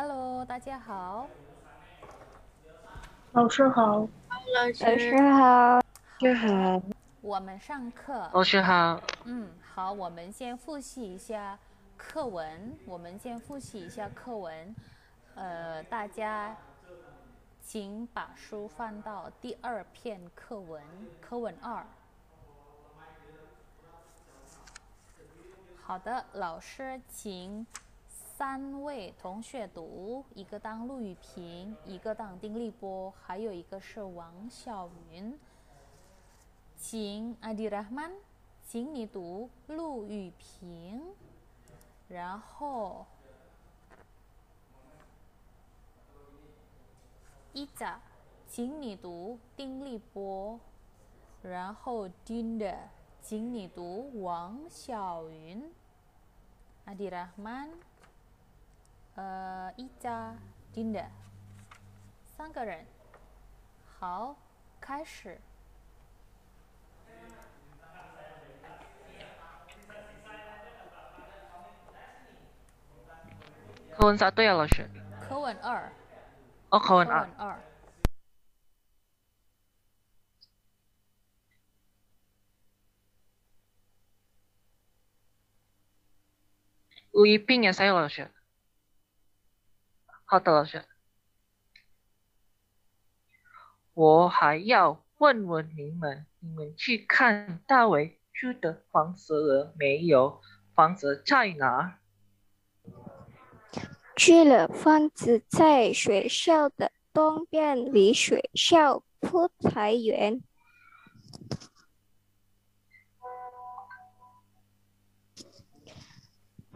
Hello，大家好。老师好。老师好。你好。我们上课。老师好。嗯，好，我们先复习一下课文。我们先复习一下课文。呃，大家，请把书翻到第二篇课文，课文二。好的，老师，请。三位同学读，一个当陆雨平，一个当丁立波，还有一个是王小云。请 Adi 曼，a m a n 请你读陆雨平。然后 Iza，请你读丁立波。然后 d i n 请你读王小云。Adi 曼。a m a n 呃，一家订的，三个人，好，开始。课文对啊老师，课文二，哦课文二，录音三月，老师。好的，老师，我还要问问你们，你们去看大伟住的房子了没有？房子在哪？去了，房子在学校的东边，离学校不太远。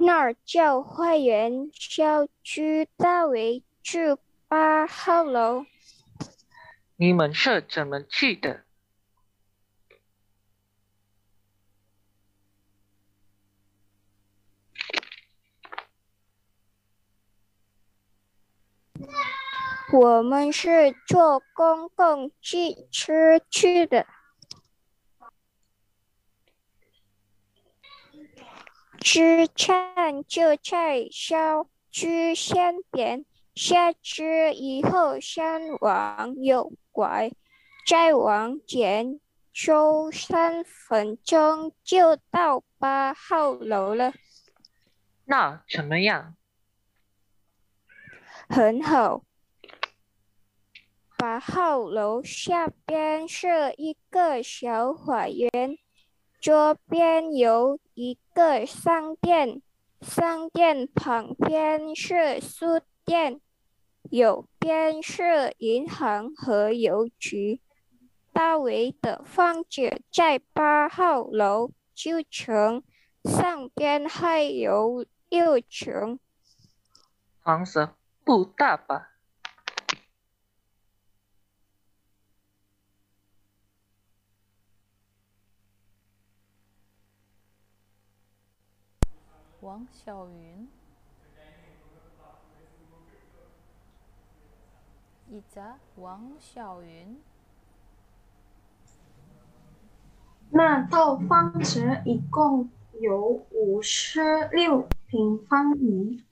那儿叫花园小区大围住八号楼。你们是怎么去的？我们是坐公共汽车去的。之串就在烧吃先点，下车，以后先往右拐，再往前走三分钟就到八号楼了。那怎么样？很好。八号楼下边是一个小花园，左边有。一个商店，商店旁边是书店，右边是银行和邮局。大围的房子在八号楼九层，上边还有六层。房子不大吧？王小云，一个王小云。那套房子一共有五十六平方米。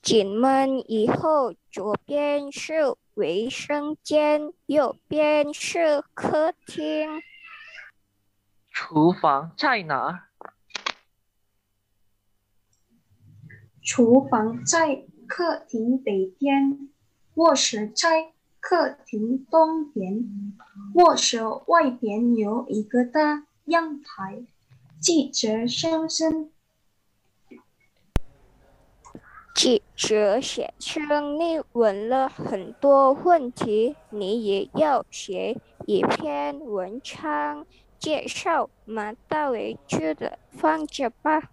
进门以后左边是卫生间，右边是客厅。厨房在哪？厨房在客厅北边，卧室在客厅东边，卧室外边有一个大阳台。记者先生，记者先生，你问了很多问题，你也要写一篇文章介绍。马到为止了，放着吧。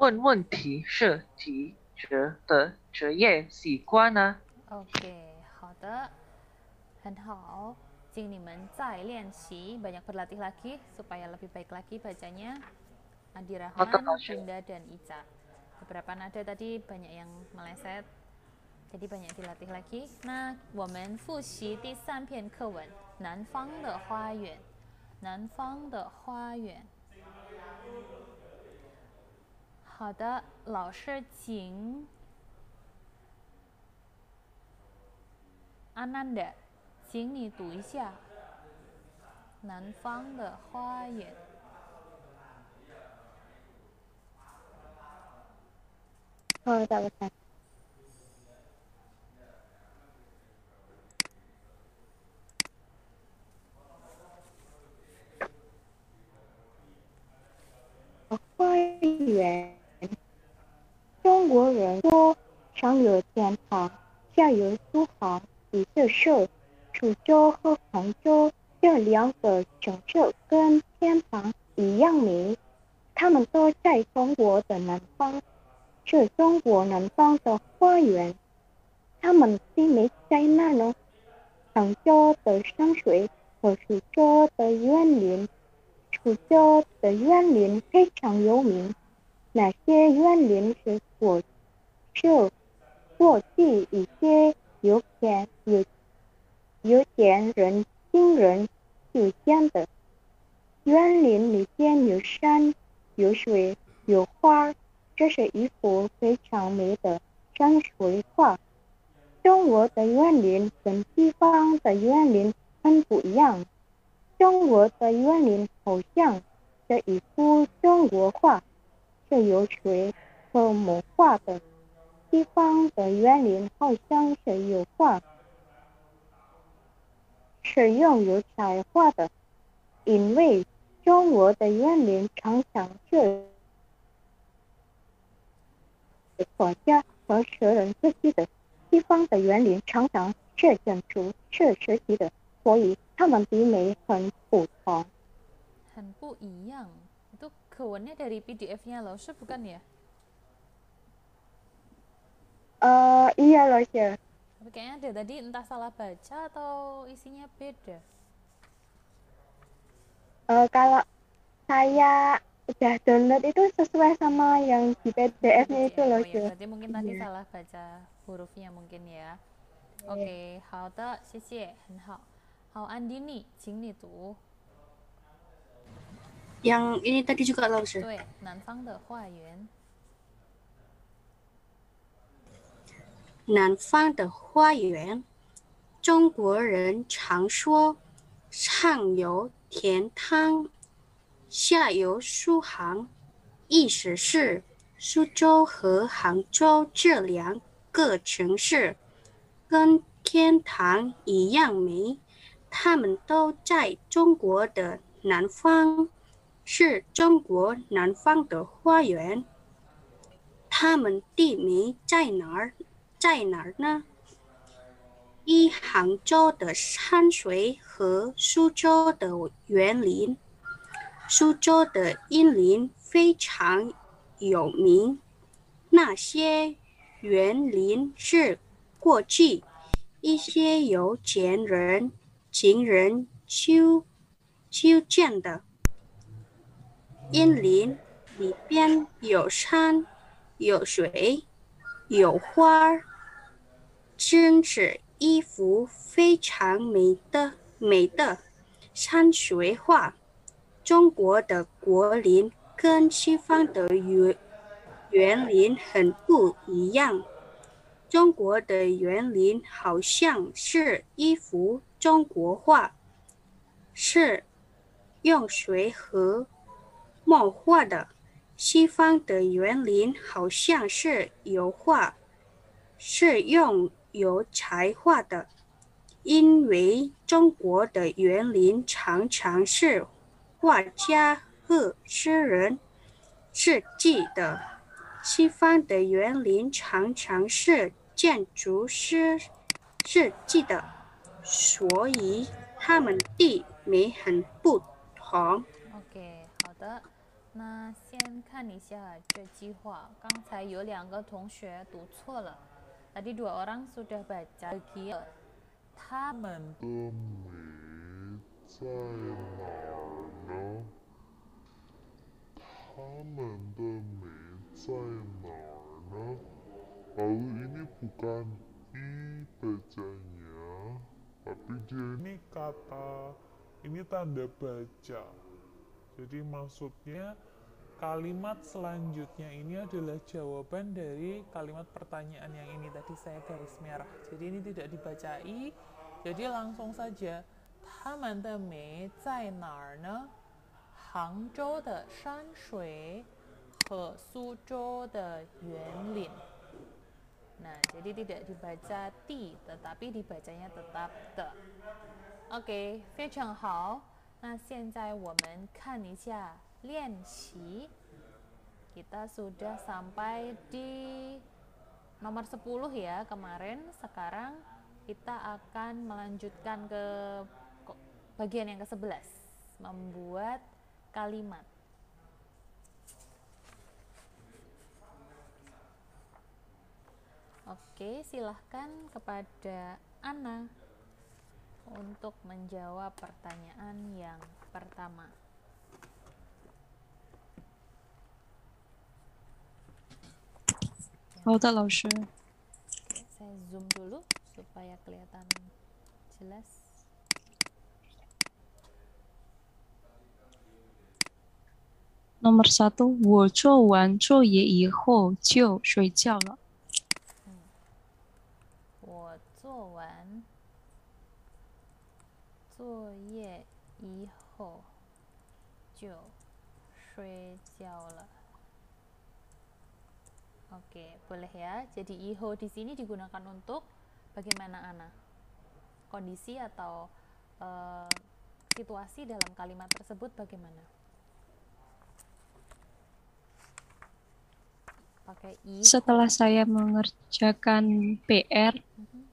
问问题是提职的职业习惯呢。OK，好的，很好。Jing 你们再练习，banyak berlatih lagi supaya lebih baik lagi bacanya. Adi Rahman, Dinda, dan Ica. Beberapa nada tadi banyak yang meleset, jadi banyak dilatih lagi. Nah, 我们复习第三篇课文《南方的花园》。南方的花园。好的，老师，请阿南的，请你读一下《南方的花园》。好，看《花园》。中国人说，上有天堂，下有苏杭。的是楚州和杭州这两个城市跟天堂一样美。它们都在中国的南方，是中国南方的花园。它们分别在那呢。杭州的山水和苏州的园林。苏州的园林非常有名。那些园林是过去过去一些有钱有有钱人、名人修建的。园林里边有山、有水、有花，这是一幅非常美的山水画。中国的园林跟西方的园林很不一样。中国的园林好像是一幅中国画。是由水和木画的。西方的园林好像是油画，是用油彩画的。因为中国的园林常常是国家和学人自己的，西方的园林常常是建筑是学习的，所以他们比美很不同，很不一样。kewennya dari PDF-nya loh, Shu, bukan ya? Uh, iya loh, ya. Tapi kayaknya ada tadi entah salah baca atau isinya beda. Uh, kalau saya udah download itu sesuai sama yang di PDF-nya iya, itu loh, oh, Iya, berarti mungkin tadi iya. salah baca hurufnya mungkin ya. Iya. Oke, okay, 好的，谢谢，很好。好，安迪尼，请你读。yang ini tadi juga l a u a a 南方的花园。南方的花园。中国人常说“上有天堂，下有苏杭”，意思是苏州和杭州这两个城市跟天堂一样美，它们都在中国的南方。是中国南方的花园，它们地名在哪儿，在哪儿呢？一杭州的山水和苏州的园林，苏州的园林非常有名。那些园林是过去一些有钱人、情人修修建的。阴林里边有山，有水，有花儿，真是一幅非常美的美的山水画。中国的国林跟西方的园园林很不一样。中国的园林好像是一幅中国画，是用水和。画的西方的园林好像是油画，是用油彩画的。因为中国的园林常常是画家和诗人设计的，西方的园林常常是建筑师设计的，所以他们的美很不同。OK，好的。那先看一下这句话，刚才有两个同学读错了。Tadi dua orang sudah baca kia. 他们的美在哪呢？他们的美在哪呢？Lalu ini bukan i bacanya, tapi dia ini kata ini tanda baca. Jadi maksudnya kalimat selanjutnya ini adalah jawaban dari kalimat pertanyaan yang ini tadi saya garis merah. Jadi ini tidak dibacai. Jadi langsung saja. Nah, jadi tidak dibaca ti, tetapi dibacanya tetap de. OK，非常好。那现在我们看一下 Lianxi kita sudah sampai di nomor 10 ya kemarin sekarang kita akan melanjutkan ke bagian yang ke-11 membuat kalimat Oke, silahkan kepada Ana untuk menjawab pertanyaan yang pertama. 好的，老师。我 zoom o 这样看清楚。我做完作业以后就睡觉了。嗯，我做完作业以后就睡觉了。boleh ya. Jadi iho di sini digunakan untuk bagaimana Ana? Kondisi atau e, situasi dalam kalimat tersebut bagaimana? Pakai i. Setelah saya mengerjakan PR mm -hmm.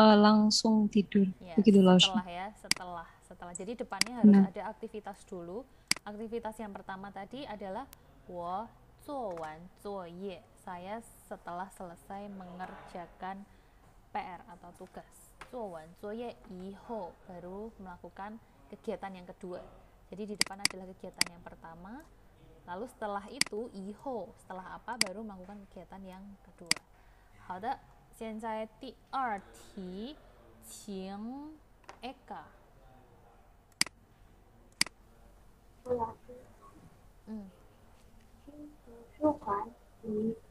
e, eh, langsung tidur. Ya, Begitu langsung. Setelah ya, setelah setelah. Jadi depannya harus nah. ada aktivitas dulu. Aktivitas yang pertama tadi adalah wo zuo saya setelah selesai mengerjakan PR atau tugas. Zuowen zuoye iho baru melakukan kegiatan yang kedua. Jadi di depan adalah kegiatan yang pertama, lalu setelah itu iho setelah apa baru melakukan kegiatan yang kedua. 好的，现在第二题，请 iya. Hmm.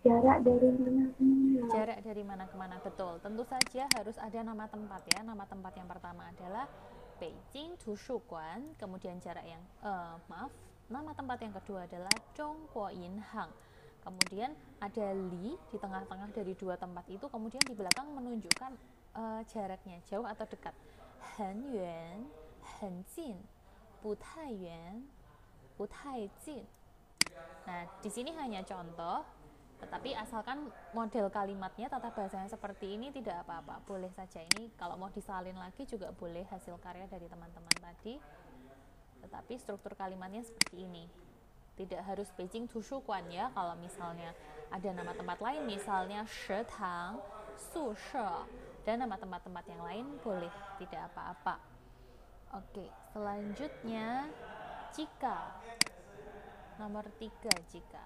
jarak dari mana ke mana jarak dari mana ke betul tentu saja harus ada nama tempat ya nama tempat yang pertama adalah Beijing Tushuquan kemudian jarak yang uh, maaf nama tempat yang kedua adalah Zhongguo kemudian ada Li di tengah-tengah dari dua tempat itu kemudian di belakang menunjukkan uh, jaraknya jauh atau dekat Hen Yuan Hen Jin Bu Tai nah di sini hanya contoh tetapi asalkan model kalimatnya tata bahasanya seperti ini tidak apa-apa boleh saja ini kalau mau disalin lagi juga boleh hasil karya dari teman-teman tadi tetapi struktur kalimatnya seperti ini tidak harus Beijing Tushukuan ya kalau misalnya ada nama tempat lain misalnya Shetang, Sushe dan nama tempat-tempat yang lain boleh tidak apa-apa oke selanjutnya jika nomor tiga jika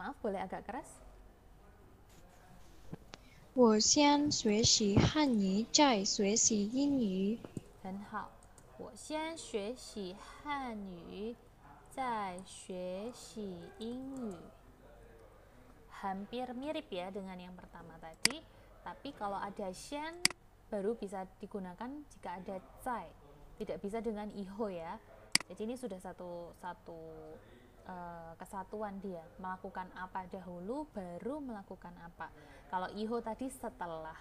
Maaf, boleh agak keras? Hampir mirip ya dengan yang pertama tadi, tapi kalau ada xian baru bisa digunakan jika ada cai. Tidak bisa dengan iho ya. Jadi ini sudah satu satu Eh, kesatuan dia melakukan apa dahulu baru melakukan apa kalau iho tadi setelah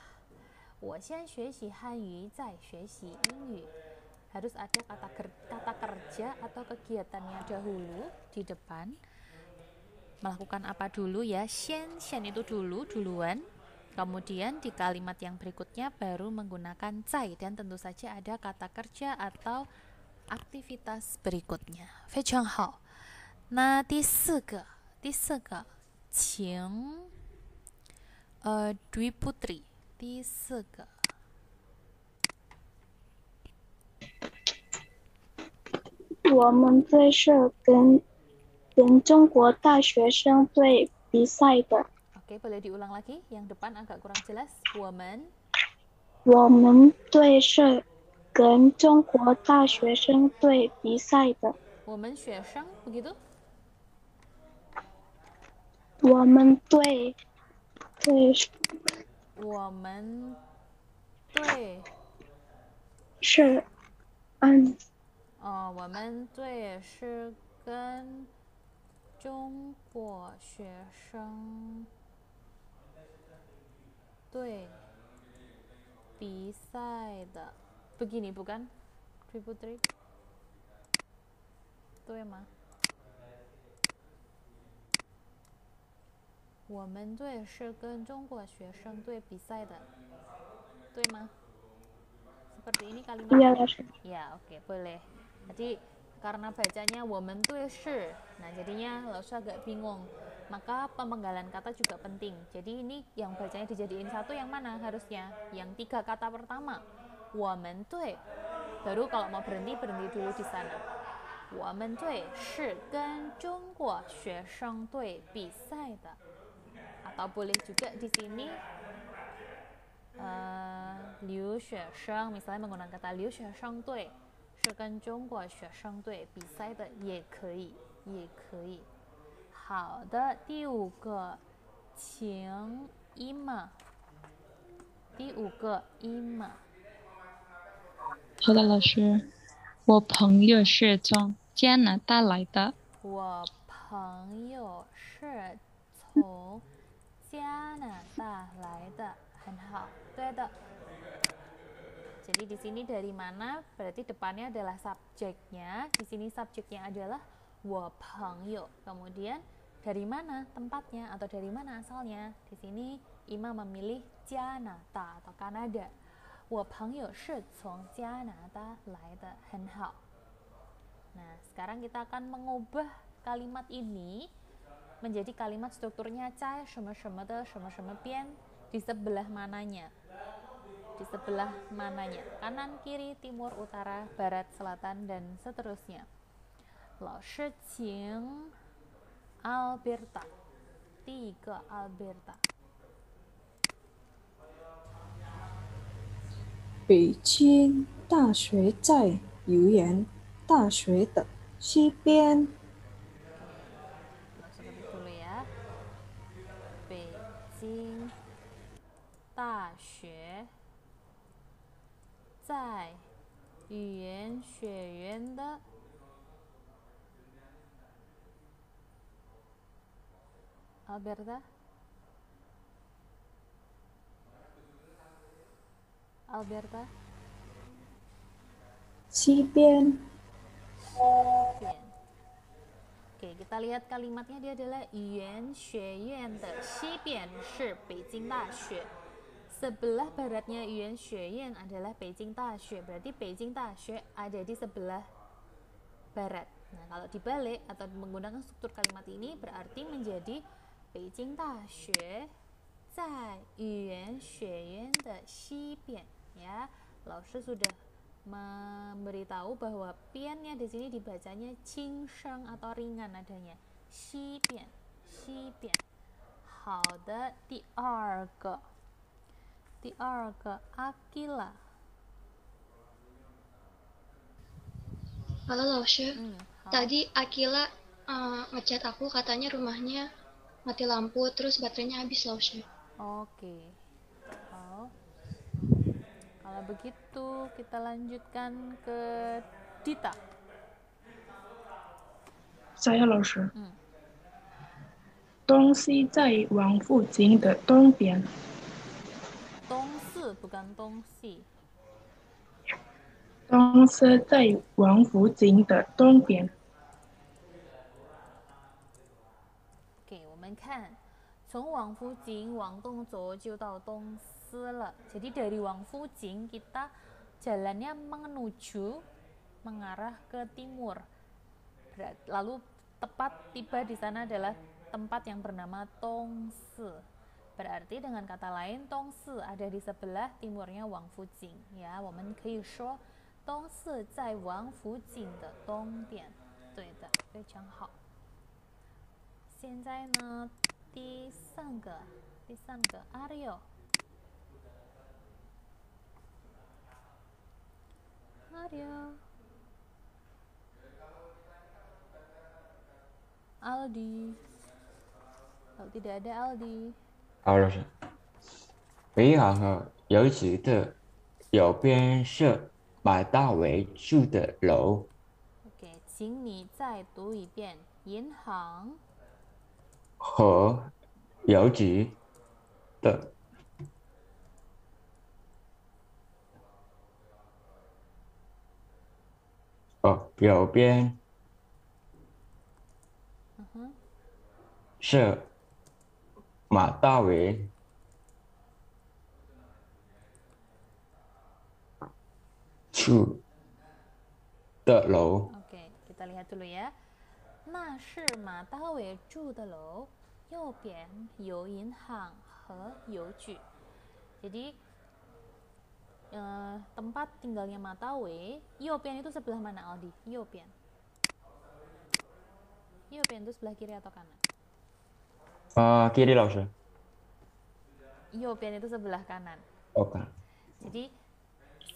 harus ada kata kata kerja atau kegiatannya dahulu di depan melakukan apa dulu ya shen shen itu dulu duluan kemudian di kalimat yang berikutnya baru menggunakan cai dan tentu saja ada kata kerja atau aktivitas berikutnya. Fei Hao. 那第四个，第四个，请，呃，对不对，第四个，我们队是跟跟中国大学生队比赛的。OK，boleh diulang lagi, yang depan agak kurang jelas. 我们队是跟中国大学生队比赛的。我们学生，不都。我们队对，我们队是，嗯，哦，我们队是跟中国学生队比赛的，不，给你不干，对吗？我们队是跟中国学生队比赛的，对吗？Seperti ini kalimat. Iya, Ya, oke, boleh. Jadi karena bacanya woman to sure. Nah, jadinya Lausa agak bingung. Maka pemenggalan kata juga penting. Jadi ini yang bacanya dijadiin satu yang mana harusnya? Yang tiga kata pertama. Woman to Baru kalau mau berhenti berhenti dulu di sana. 我们队是跟中国学生队比赛的。不，可以。也，这里学生，比如说，用“学生”这个词，可以，可以。好的，第五个，请 Emma。第五个 Emma。好的，老师，我朋友是从加拿大来的。我朋友是从。加拿大来的很好对的 jadi di sini dari mana berarti depannya adalah subjeknya di sini subjeknya adalah 我朋友 kemudian dari mana tempatnya atau dari mana asalnya di sini Ima memilih Kanada atau Kanada 我朋友是从加拿大来的很好 Nah, sekarang kita akan mengubah kalimat ini menjadi kalimat strukturnya cai shema shema de shema shema bian di sebelah mananya di sebelah mananya kanan kiri timur utara barat selatan dan seterusnya Lao qing Alberta tiga Alberta Beijing 大学在游园大学的西边。大学，在语言学院的，Alberta。Alberta，西边。Oke, kita lihat kalimatnya dia adalah Yuan Xueyuan de Xibian 是北京大学。sebelah baratnya Yuan Xueyan adalah Beijing Xue. Berarti Beijing Xue ada di sebelah barat. Nah, kalau dibalik atau menggunakan struktur kalimat ini berarti menjadi Beijing Xi Ya, Laoshi sudah memberitahu bahwa piannya di sini dibacanya Sheng atau ringan adanya. Xi Bian, xi pian. 好的，第二个。TR Akila. Halo Lausya, hmm, tadi Akila uh, ngechat aku katanya rumahnya mati lampu terus baterainya habis Lausya. Oke. Oh. Kalau begitu kita lanjutkan ke Dita. Saya Wangfujing, Hmm. 东西在王府井的东边。bukan Tongsi. Jadi dari Wang Fu Jing kita jalannya menuju mengarah ke timur. Lalu tepat tiba di sana adalah tempat yang bernama Tongsi. Berarti dengan kata lain Tongsi ada di sebelah timurnya Wangfujing ya. Wo men hmm. kei shuo Tongsi zai Wangfujing de dongdian. 对的，非常好。现在呢，第三个，第三个阿六。阿六。Aldi. Kalau tidak ada Aldi, 啊，老是北行和有几的有边是马大为住的楼。OK，请你再读一遍：银行和邮局的哦，有边，嗯哼，是。mata we chu de lou oke kita lihat dulu ya nah, Ma jadi eh, tempat tinggalnya Matawe, Yopian itu sebelah mana Aldi? Yopian. Yopian itu sebelah kiri atau kanan? Uh, itu sebelah kanan. Oke. Okay. Jadi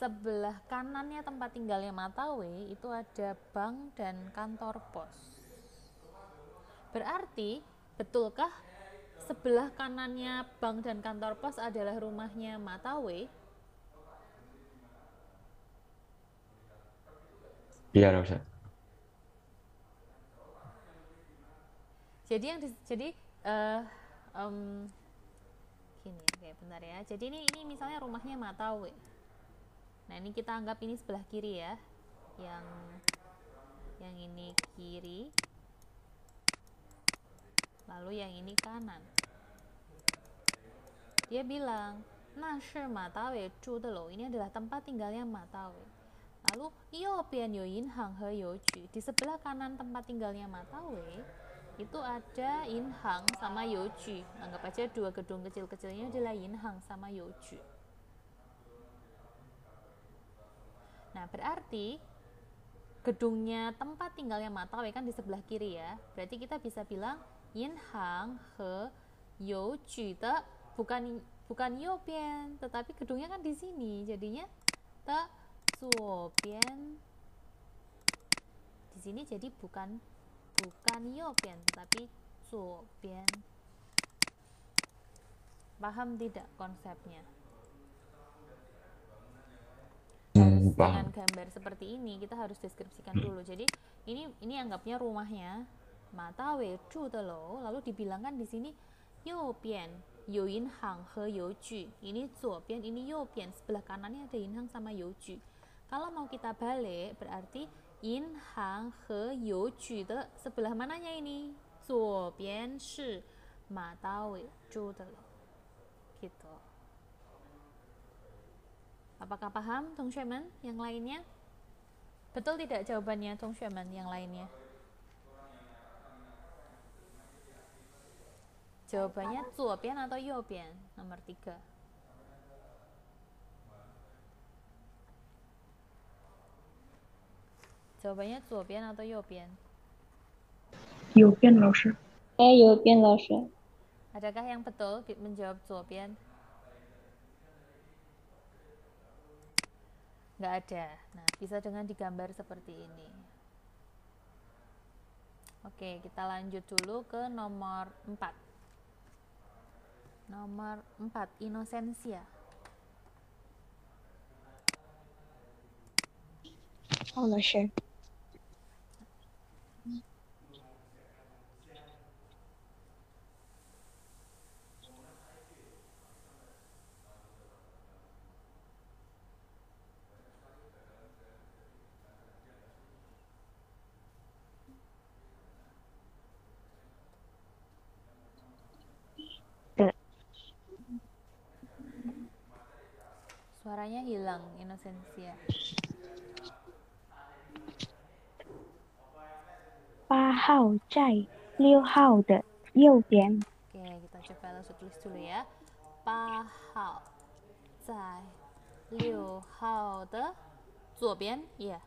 sebelah kanannya tempat tinggalnya Matawe itu ada bank dan kantor pos. Berarti betulkah sebelah kanannya bank dan kantor pos adalah rumahnya Matawe? Iya, Rosa. Jadi yang di, jadi uh, um, gini kayak bentar ya. Jadi ini ini misalnya rumahnya Matawe. Nah ini kita anggap ini sebelah kiri ya, yang yang ini kiri, lalu yang ini kanan. Dia bilang, nah shi Matawe lo, ini adalah tempat tinggalnya Matawe. Lalu, iya, Yo Pian Yoin Hang He Yo Di sebelah kanan tempat tinggalnya Matawe, itu ada Inhang sama Yoju. Anggap aja dua gedung kecil-kecilnya adalah Inhang sama Yoju. Nah, berarti gedungnya tempat tinggal tinggalnya Matawai kan di sebelah kiri ya. Berarti kita bisa bilang Inhang he Yoju te bukan bukan Yobian, tetapi gedungnya kan di sini. Jadinya te Zuobian. Di sini jadi bukan bukan yopian tetapi zuobian paham tidak konsepnya hmm, harus dengan gambar seperti ini kita harus deskripsikan hmm. dulu jadi ini ini anggapnya rumahnya mata weju lo, lalu dibilangkan di sini yopian yoin hang he yoju ini zuobian ini yopian. sebelah kanannya ada yin hang sama yoju kalau mau kita balik berarti 银行和邮局的 sebelah mananya Apakah paham, Tung Shemen? Yang lainnya? Betul tidak jawabannya, Tung Shemen? Yang lainnya? Jawabannya 左边 atau 右边? Nomor tiga. jawabannya Zuobian atau Yobian? Yobian, Laos. Eh, Yobian, Laos. Adakah yang betul menjawab Zuobian? Nggak ada. Nah, bisa dengan digambar seperti ini. Oke, kita lanjut dulu ke nomor 4. Nomor 4, Inosensia. no, sure. suaranya hilang Inosensia Pa hao zai liu hao de yu bian oke kita coba langsung tulis dulu ya Pa hao zai liu hao de zuo bian iya yeah.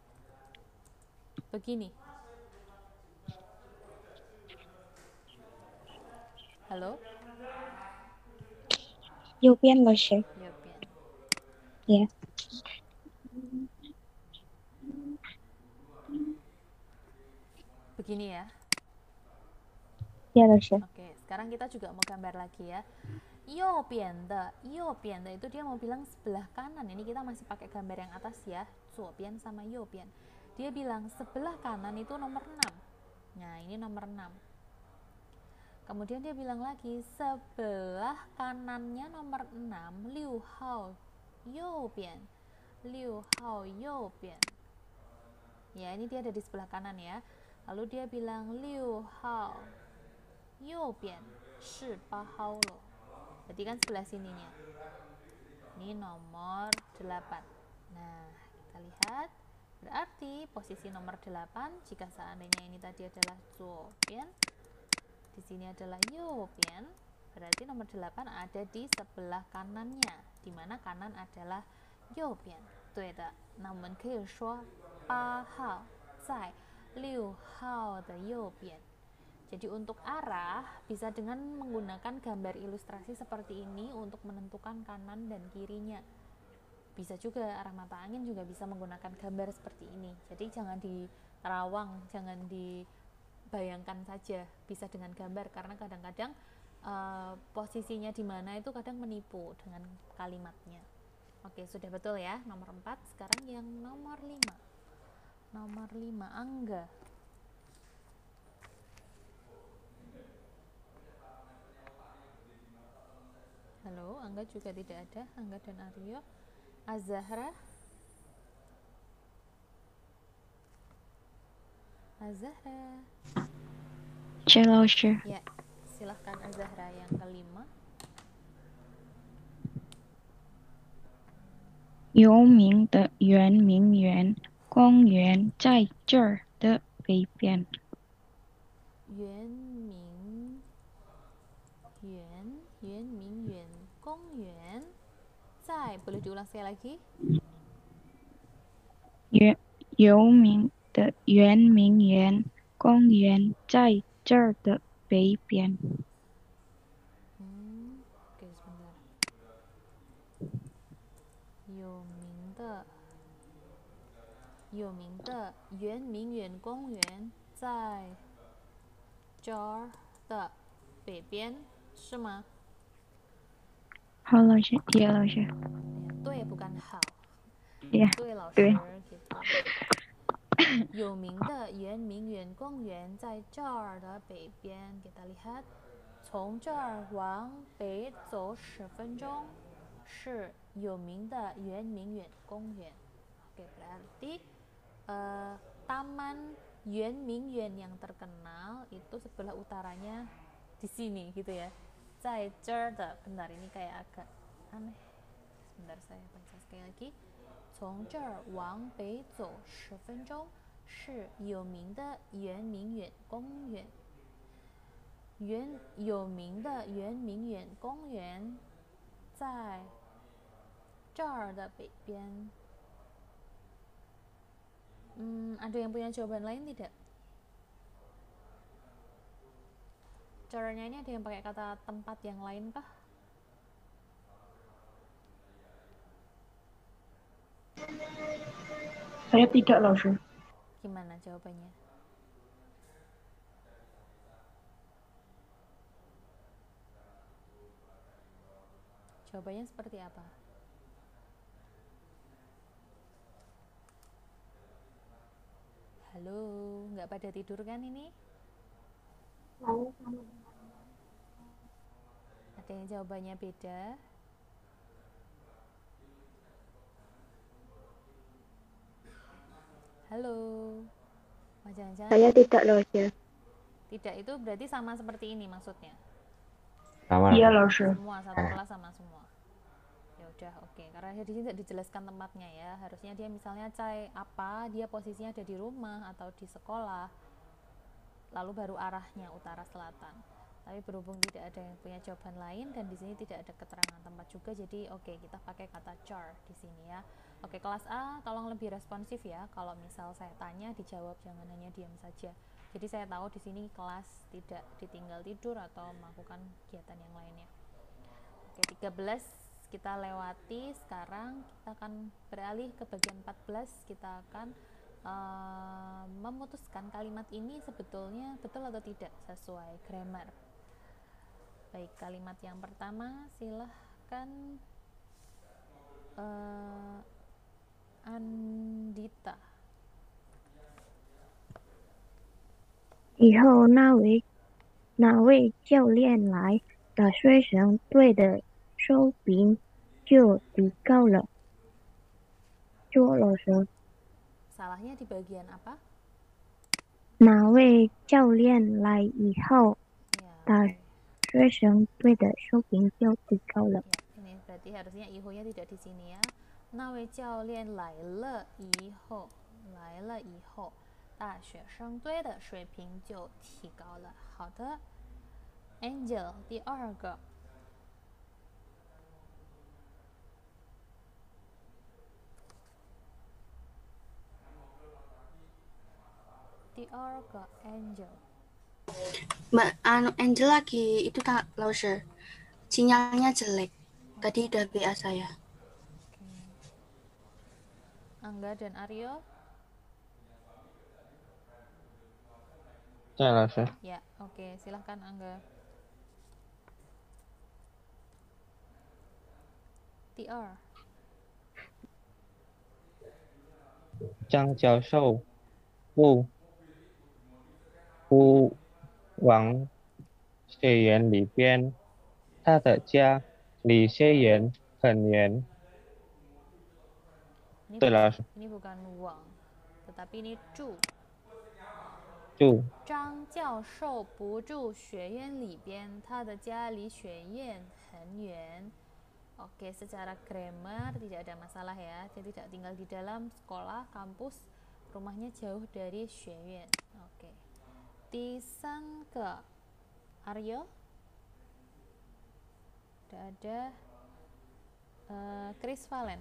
begini halo 右边的谁？右 ya. Begini ya. Ya, Rosya. Oke, sekarang kita juga mau gambar lagi ya. Yo pianda, yo pianda itu dia mau bilang sebelah kanan. Ini kita masih pakai gambar yang atas ya. Suopian sama yo pian. Dia bilang sebelah kanan itu nomor 6. Nah, ini nomor 6. Kemudian dia bilang lagi, sebelah kanannya nomor 6, Liu Hao ya ini dia ada di sebelah kanan ya lalu dia bilang liu hao Yu bian shi ba hao lo berarti kan sebelah sininya ini nomor 8 nah kita lihat berarti posisi nomor 8 jika seandainya ini tadi adalah zuo bian di sini adalah Yu bian berarti nomor 8 ada di sebelah kanannya di mana kanan adalah namun Jadi untuk arah bisa dengan menggunakan gambar ilustrasi seperti ini untuk menentukan kanan dan kirinya. Bisa juga arah mata angin juga bisa menggunakan gambar seperti ini. Jadi jangan diterawang, jangan dibayangkan saja, bisa dengan gambar karena kadang-kadang uh, posisinya di mana itu kadang menipu dengan kalimatnya. Oke, sudah betul ya. Nomor 4, sekarang yang nomor 5. Nomor 5 Angga. Halo, Angga juga tidak ada. Angga dan Aryo. Azahra. Azahra. Celau Ya, silahkan Azahra yang kelima Yu Ming de Yuan Ming Yuan Kong Yuan Zai Zhe de Wei Pian. Yuan Ming Yuan Yuan Ming Yuan Kong Yuan Zai boleh diulang sekali lagi Yuan Ming de Yuan Ming Yuan Kong Yuan Zai Zhe de 北边。有名的，有名的圆明园公园在郊的北边，是吗？好老师，第二老师。对，不敢跑。对。老对。有名的圆明园公园在这儿的北边，给大家看。从这儿往北走十分钟，是有名的圆明园公园。Oke, berarti eh, Taman Yuan Yuan yang terkenal itu sebelah utaranya di sini gitu ya. Zai Bentar ini kayak agak aneh. Sebentar saya baca sekali lagi. 从这儿往北走十分钟，是有名的圆明园公园。圆有名的圆明园公园，在这儿的北边。嗯，ada yang punya jawaban lain tidak? corannya ini ada yang pakai kata tempat yang lainkah? Saya tidak, Lawson. Gimana jawabannya? Jawabannya seperti apa? Halo, nggak pada tidur kan ini? Ada yang jawabannya beda, Halo. Oh, jangan -jangan. Saya tidak loh, ya. Tidak itu berarti sama seperti ini maksudnya. Sama. Iya, loh, Semua satu eh. kelas sama semua. Ya udah, oke. Okay. Karena di sini tidak dijelaskan tempatnya ya. Harusnya dia misalnya cai apa, dia posisinya ada di rumah atau di sekolah. Lalu baru arahnya utara selatan tapi berhubung tidak ada yang punya jawaban lain dan di sini tidak ada keterangan tempat juga jadi oke okay, kita pakai kata char di sini ya Oke, kelas A tolong lebih responsif ya. Kalau misal saya tanya dijawab jangan hanya diam saja. Jadi saya tahu di sini kelas tidak ditinggal tidur atau melakukan kegiatan yang lainnya. Oke, 13 kita lewati. Sekarang kita akan beralih ke bagian 14. Kita akan uh, memutuskan kalimat ini sebetulnya betul atau tidak sesuai grammar. Baik, kalimat yang pertama silahkan eh, 以后那位哪位教练来打学生队的收评，就提高了，左老师。错哪位教练来以后打学生队的水平就提高了？那位教练来了以后，来了以后，大学生队的水平就提高了。好的，Angel，第二个，第二个 Angel。不，啊，Angel，lagi itu klausir，sinyalnya jelek，tadi dah bea saya。Angga dan Aryo? Saya ya. ya, oke, okay. silahkan Angga. TR. Zhang Jiaoshou, Wu Wu Wang Xie Yan 里边，他的家离谢岩很远。ini betul Ini bukan Wang, tetapi ini Zhu. Zhu. Zhang Jiao Bu Zhu Xue Yuan Li Bian, Ta de Jia Li Xue Yuan Hen Yuan. Oke, secara grammar tidak ada masalah ya. Dia tidak tinggal di dalam sekolah, kampus, rumahnya jauh dari Xue Yuan. Oke. Tisan ke Aryo. Tidak ada uh, Chris Valen.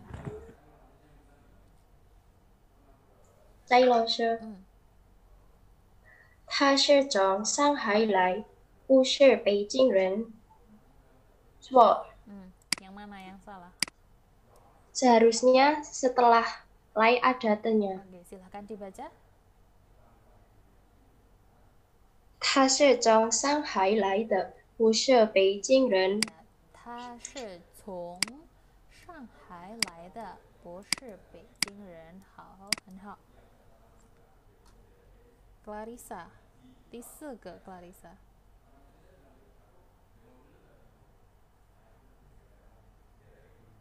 李老师，他是从上海来，不是北京人，错。嗯，yang mana yang salah？Seharusnya setelah layadatanya. Silakan dibaca. 它是从上海来的，不是北京人。他是从上海来的，不是北京人。好，很好。Clarissa，第四个 Clarissa。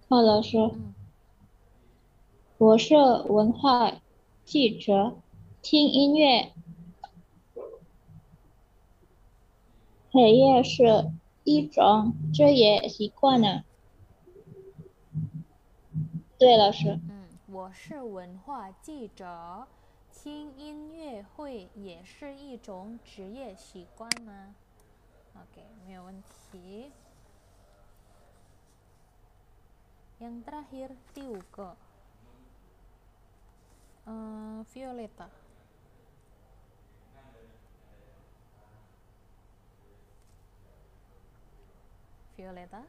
啊，老师，我是文化记者，听音乐，黑夜是一种这也习惯了。对，老师。嗯，我是文化记者。听音乐会也是一种职业习惯吗？OK，没有问题。Yang terakhir Tiuko. Uh, Violeta. Violeta.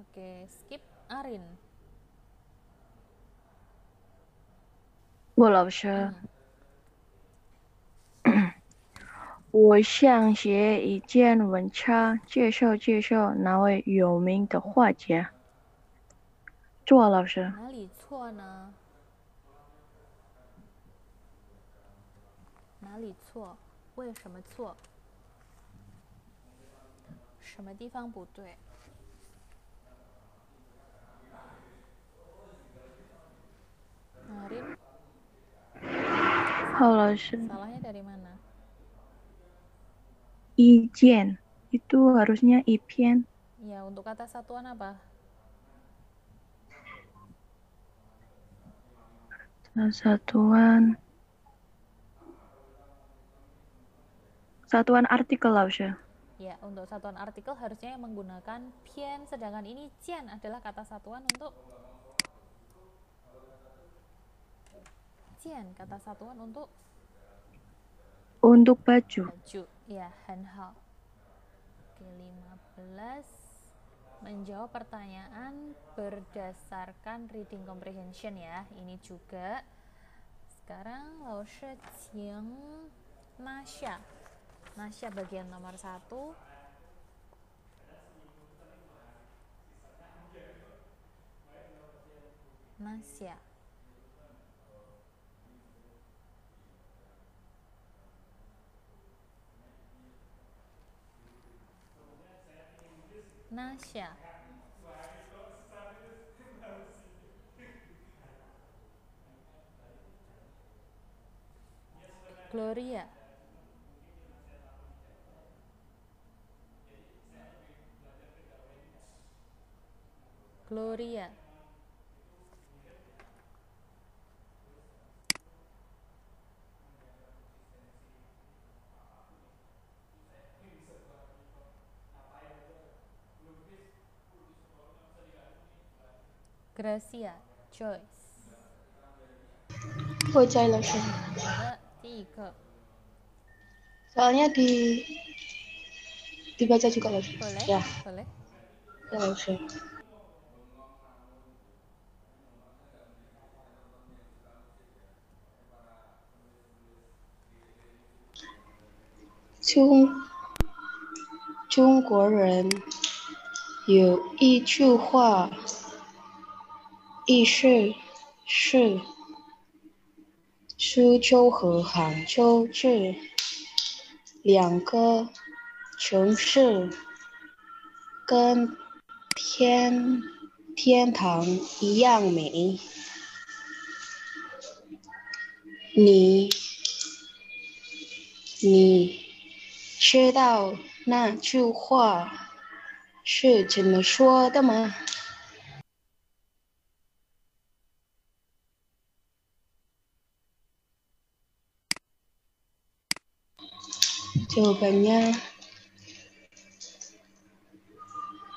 Oke, okay, skip Arin. 莫老师，我想写一件文章，介绍介绍哪位有名的画家。朱老师，哪里错呢？哪里错？为什么错？什么地方不对？哪里？Halo. Salahnya dari mana? Ijen. Itu harusnya ipian. ya untuk kata satuan apa? Satuan. Satuan artikel, Lausha. Ya, untuk satuan artikel harusnya yang menggunakan pian, sedangkan ini jian adalah kata satuan untuk kata satuan untuk untuk baju. Baju, ya, Hanha. Oke, 15 menjawab pertanyaan berdasarkan reading comprehension ya. Ini juga sekarang Shi Qing Nasya. Nasya bagian nomor satu Nasya. Nasya Gloria Gloria 格拉西亚，choice，一下。三、四、五。它。它。它。它。它。它。它。它。它。它。它。它。它。它。它。它。它。它。它。意是是，苏州和杭州，这两个城市跟天天堂一样美。你你知道那句话是怎么说的吗？Jawabannya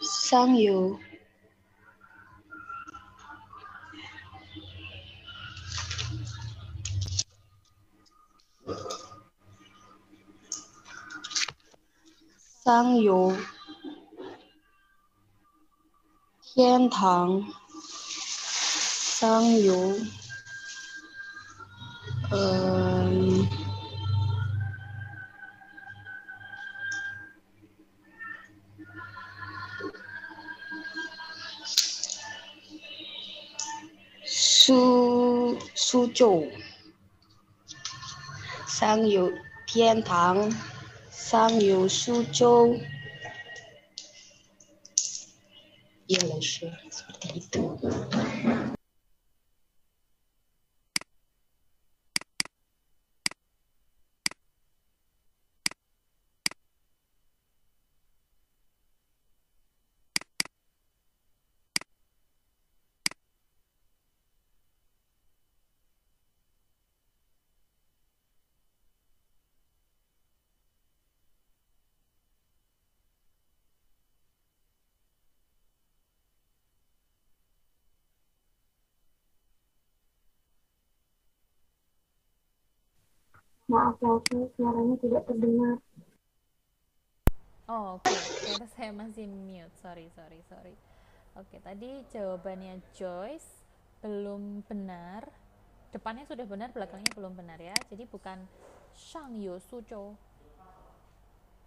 Sangyu. Sangyu. Thiên Thang. Sangyu. Ờ 苏苏州，上有天堂，上有苏州，有人说，苏堤。Maaf nah, Lofi, suaranya tidak terdengar. Oh, oke. Okay. saya masih mute. Sorry, sorry, sorry. Oke, okay, tadi jawabannya Joyce belum benar. Depannya sudah benar, belakangnya belum benar ya. Jadi bukan Shang Yo Su Chou.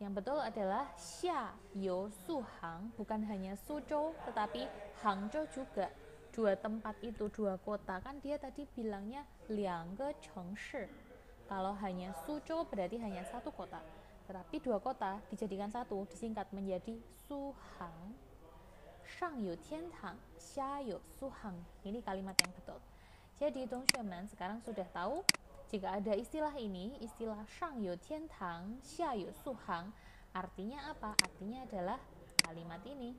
Yang betul adalah Xia Yo Su Hang, bukan hanya Su Chou, tetapi Hangzhou juga. Dua tempat itu, dua kota. Kan dia tadi bilangnya Liang Ge Shi. Kalau hanya Suco berarti hanya satu kota. Tetapi dua kota dijadikan satu disingkat menjadi Suhang. Shang yu tiantang, xia yu suhang. Ini kalimat yang betul. Jadi Dongshueman sekarang sudah tahu jika ada istilah ini, istilah shang yu tiantang, xia yu suhang, artinya apa? Artinya adalah kalimat ini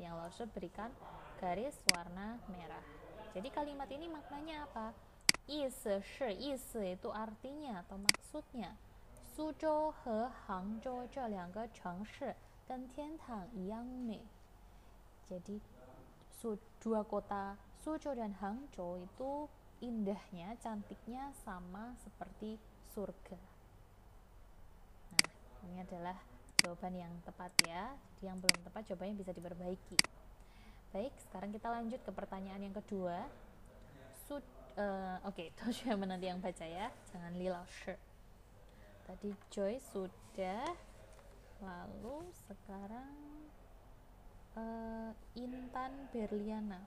yang lo berikan garis warna merah. Jadi kalimat ini maknanya apa? Isi shi, isi itu artinya atau maksudnya. Suzhou 和杭州这两个城市跟天堂一样美。Jadi dua kota Suzhou dan Hangzhou itu indahnya, cantiknya sama seperti surga. Nah, ini adalah jawaban yang tepat ya. Jadi yang belum tepat jawabannya bisa diperbaiki. Baik, sekarang kita lanjut ke pertanyaan yang kedua. Suzhou Eh, oke okay, yang menanti yang baca ya jangan Li Shirt. tadi Joy sudah lalu sekarang uh, Intan Berliana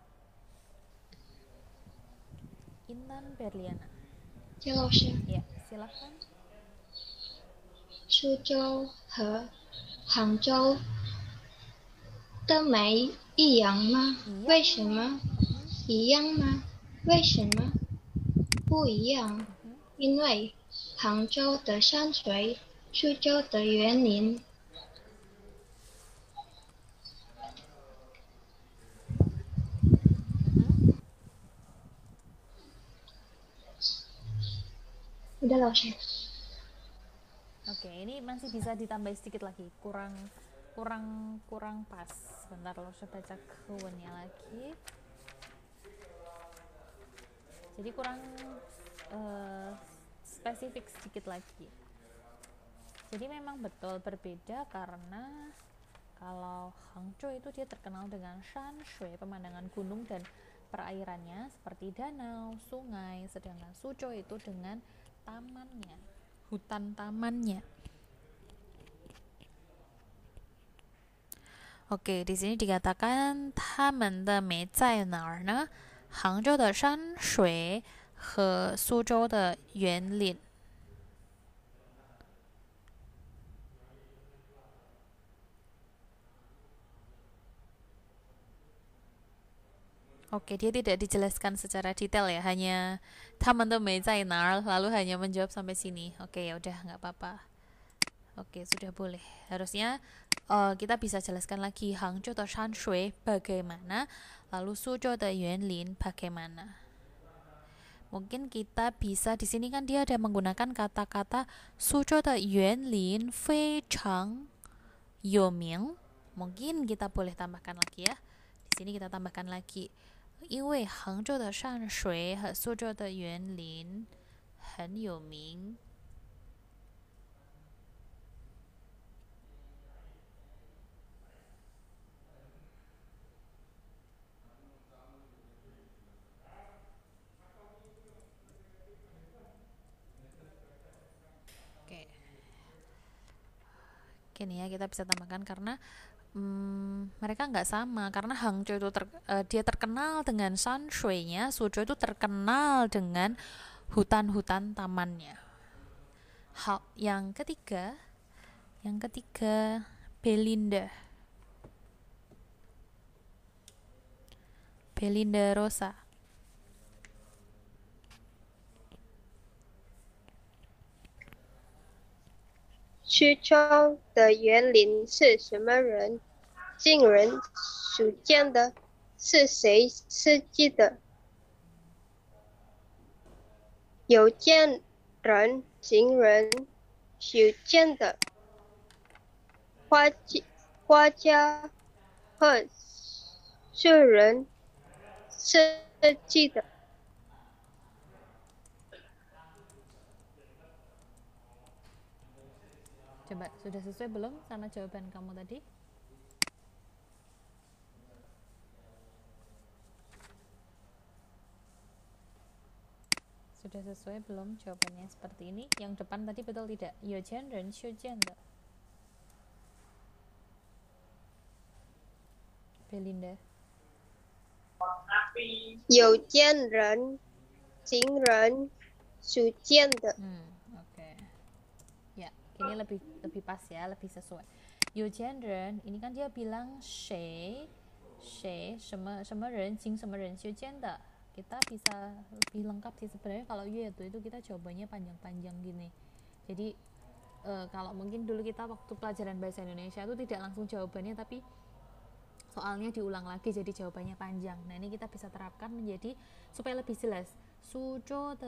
Intan Berliana Li Shirt. ya silakan. Suzhou ma? Iya. 为什么不一样？因为杭州的山水，苏州的园林。Udah loh, Chef. Oke, ini masih bisa ditambah sedikit lagi. Kurang kurang kurang pas. Bentar loh, saya baca kewennya lagi jadi kurang uh, spesifik sedikit lagi jadi memang betul berbeda karena kalau Hangzhou itu dia terkenal dengan Shan Shui pemandangan gunung dan perairannya seperti danau, sungai, sedangkan Suzhou itu dengan tamannya, hutan tamannya. Oke, di sini dikatakan 他们的美在哪儿呢？杭州的山水和苏州的园林。Oke, dia tidak dijelaskan secara detail ya, hanya taman tuh mezainar, lalu hanya menjawab sampai sini. Oke, ya udah nggak apa-apa. Oke, sudah boleh. Harusnya uh, kita bisa jelaskan lagi Hangzhou atau Shanshui bagaimana Lalu Suzhou de Yuanlin bagaimana? Mungkin kita bisa di sini kan dia ada menggunakan kata-kata Suzhou de Yuanlin fei chang yoming. Mungkin kita boleh tambahkan lagi ya. Di sini kita tambahkan lagi. shui 因为杭州的山水和苏州的园林很有名。oke ya kita bisa tambahkan karena hmm, mereka nggak sama karena Hangzhou itu ter, uh, dia terkenal dengan sunshui-nya, Suzhou itu terkenal dengan hutan-hutan tamannya. Hal yang ketiga, yang ketiga Belinda. Belinda Rosa. 苏州的园林是什么人、进人所建的？是谁设计的？有建人、行人修建的花家、花家和树人设计的。Coba sudah sesuai belum sama jawaban kamu tadi? Sudah sesuai belum jawabannya seperti ini? Yang depan tadi betul tidak? Your gender, your gender. Belinda. Your gender, 情人，属见的。嗯。ini lebih lebih pas ya lebih sesuai your gender ini kan dia bilang she she sama sama jing sama kita bisa lebih lengkap sih sebenarnya kalau ya itu itu kita jawabannya panjang-panjang gini jadi e, kalau mungkin dulu kita waktu pelajaran bahasa Indonesia itu tidak langsung jawabannya tapi soalnya diulang lagi jadi jawabannya panjang nah ini kita bisa terapkan menjadi supaya lebih jelas Suzhou de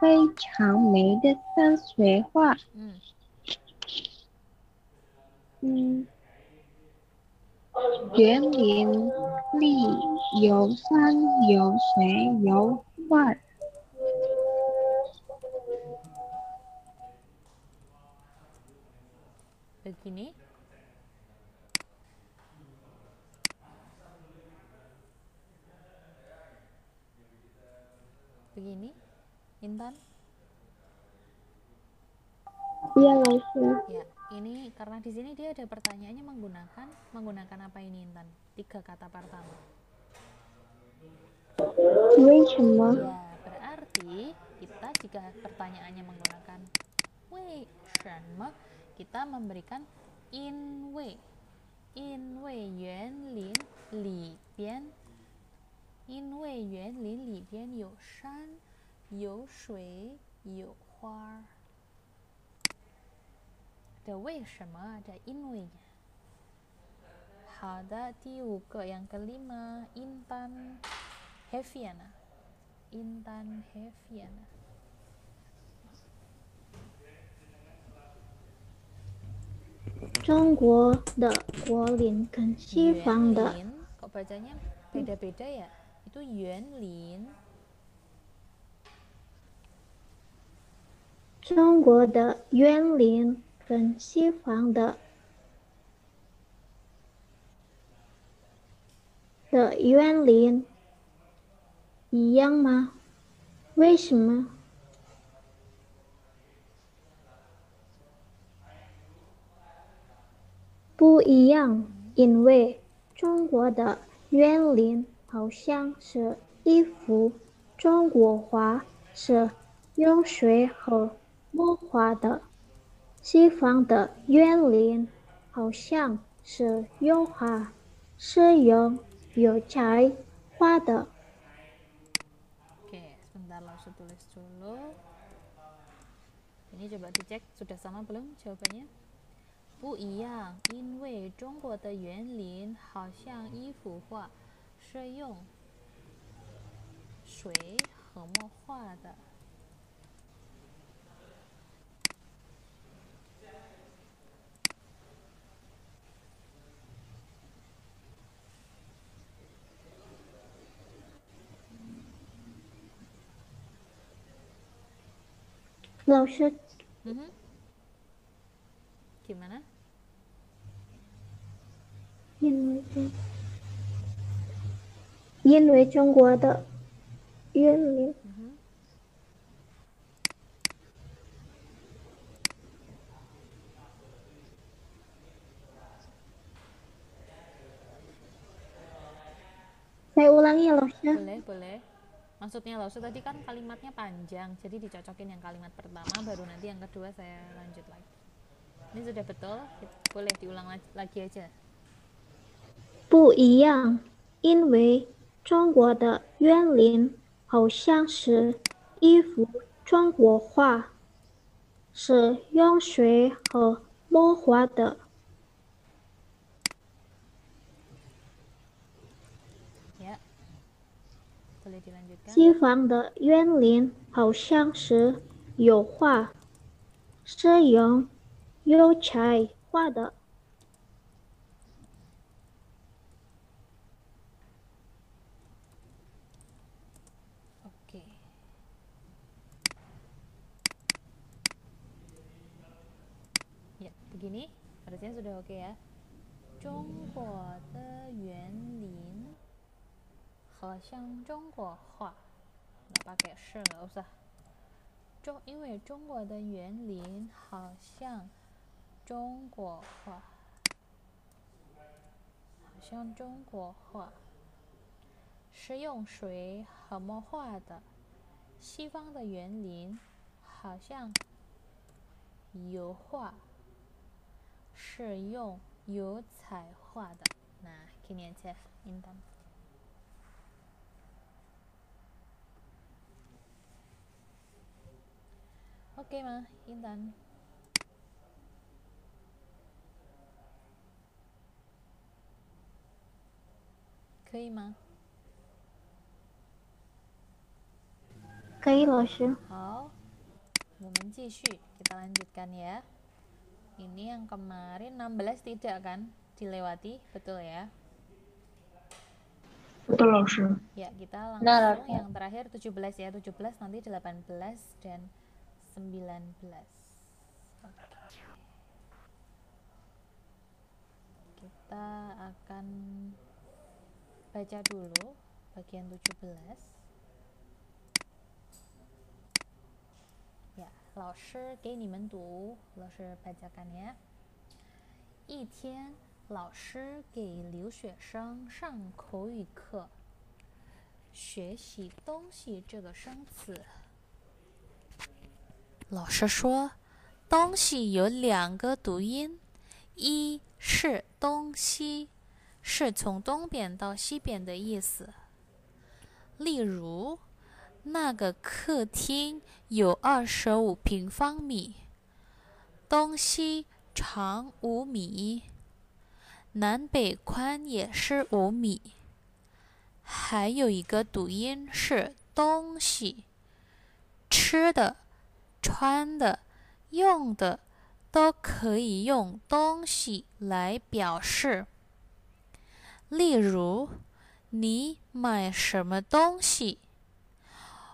非常美的山水画。嗯，嗯，园林里有山有水有画。b e g i n i b e g i n i Intan? Iya, langsung. Ya, ini karena di sini dia ada pertanyaannya menggunakan menggunakan apa ini Intan? Tiga kata pertama. Iya, ya, berarti kita jika pertanyaannya menggunakan weishma, kita memberikan in wei. In wei yuan lin li bian. In wei yuan lin li bian yu shan 有水有花儿，这为什么？这因为，好的第五个，第个五，intan heviana，intan heviana，中国的国林肯西方的，kok bacanya beda-beda ya，itu yuan lin。中国的园林跟西方的的园林一样吗？为什么不一样？因为中国的园林好像是一幅中国画，是用水和。墨画的，西方的园林好像是油画，是用油彩画的。OK，sebentar lu se tulis dulu. Ini coba dicek sudah sama belum coba nya？不一样，因为中国的园林好像一幅画，是用水和墨画的。Langsung. Mm-hmm. Gimana? Yin Wei Zhong. Yin Wei mm-hmm. Saya ulangi ya, ya. Boleh, boleh maksudnya loh so, tadi kan kalimatnya panjang jadi dicocokin yang kalimat pertama baru nanti yang kedua saya lanjut lagi ini sudah betul boleh diulang lagi aja 不一样，因为中国的园林好像是一幅中国画，是用水和墨画的。西方的园林好像是有画，是用油彩画的。OK，o 好像中国画，大给试了，不是？中因为中国的园林好像中国画，好像中国画是用水什么画的？西方的园林好像油画，是用油彩画的。给你念去，应当。Oke, ma, Intan. Keima. Shi, kita lanjutkan ya. Ini yang kemarin 16 tidak kan? Dilewati, betul ya? Betul, Ya, kita langsung nah, yang terakhir 17 ya. 17 nanti 18 dan 19 kita akan baca dulu bagian tujuh belas. lao ya 老师说，东西有两个读音，一是东西，是从东边到西边的意思。例如，那个客厅有二十五平方米，东西长五米，南北宽也是五米。还有一个读音是东西，吃的。穿的、用的，都可以用东西来表示。例如，你买什么东西？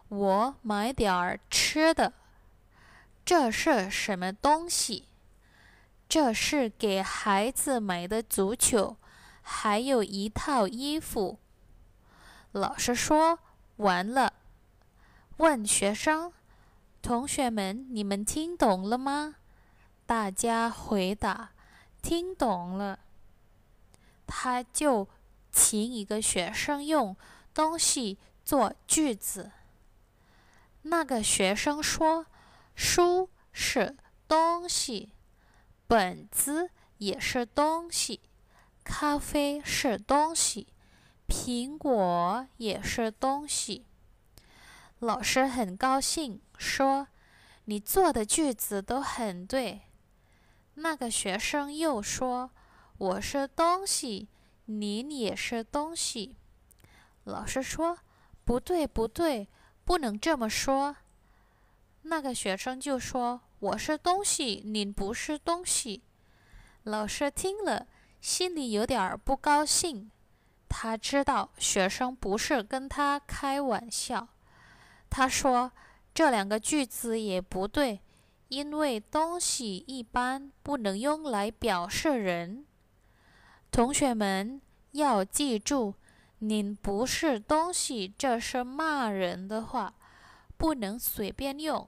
我买点儿吃的。这是什么东西？这是给孩子买的足球，还有一套衣服。老师说完了，问学生。同学们，你们听懂了吗？大家回答：听懂了。他就请一个学生用东西做句子。那个学生说：“书是东西，本子也是东西，咖啡是东西，苹果也是东西。”老师很高兴。说：“你做的句子都很对。”那个学生又说：“我是东西，您也是东西。”老师说：“不对，不对，不能这么说。”那个学生就说：“我是东西，您不是东西。”老师听了，心里有点不高兴。他知道学生不是跟他开玩笑。他说。这两个句子也不对，因为东西一般不能用来表示人。同学们要记住，您不是东西，这是骂人的话，不能随便用。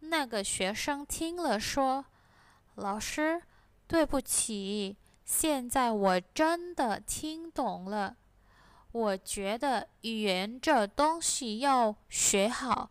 那个学生听了说：“老师，对不起，现在我真的听懂了。我觉得语言这东西要学好。”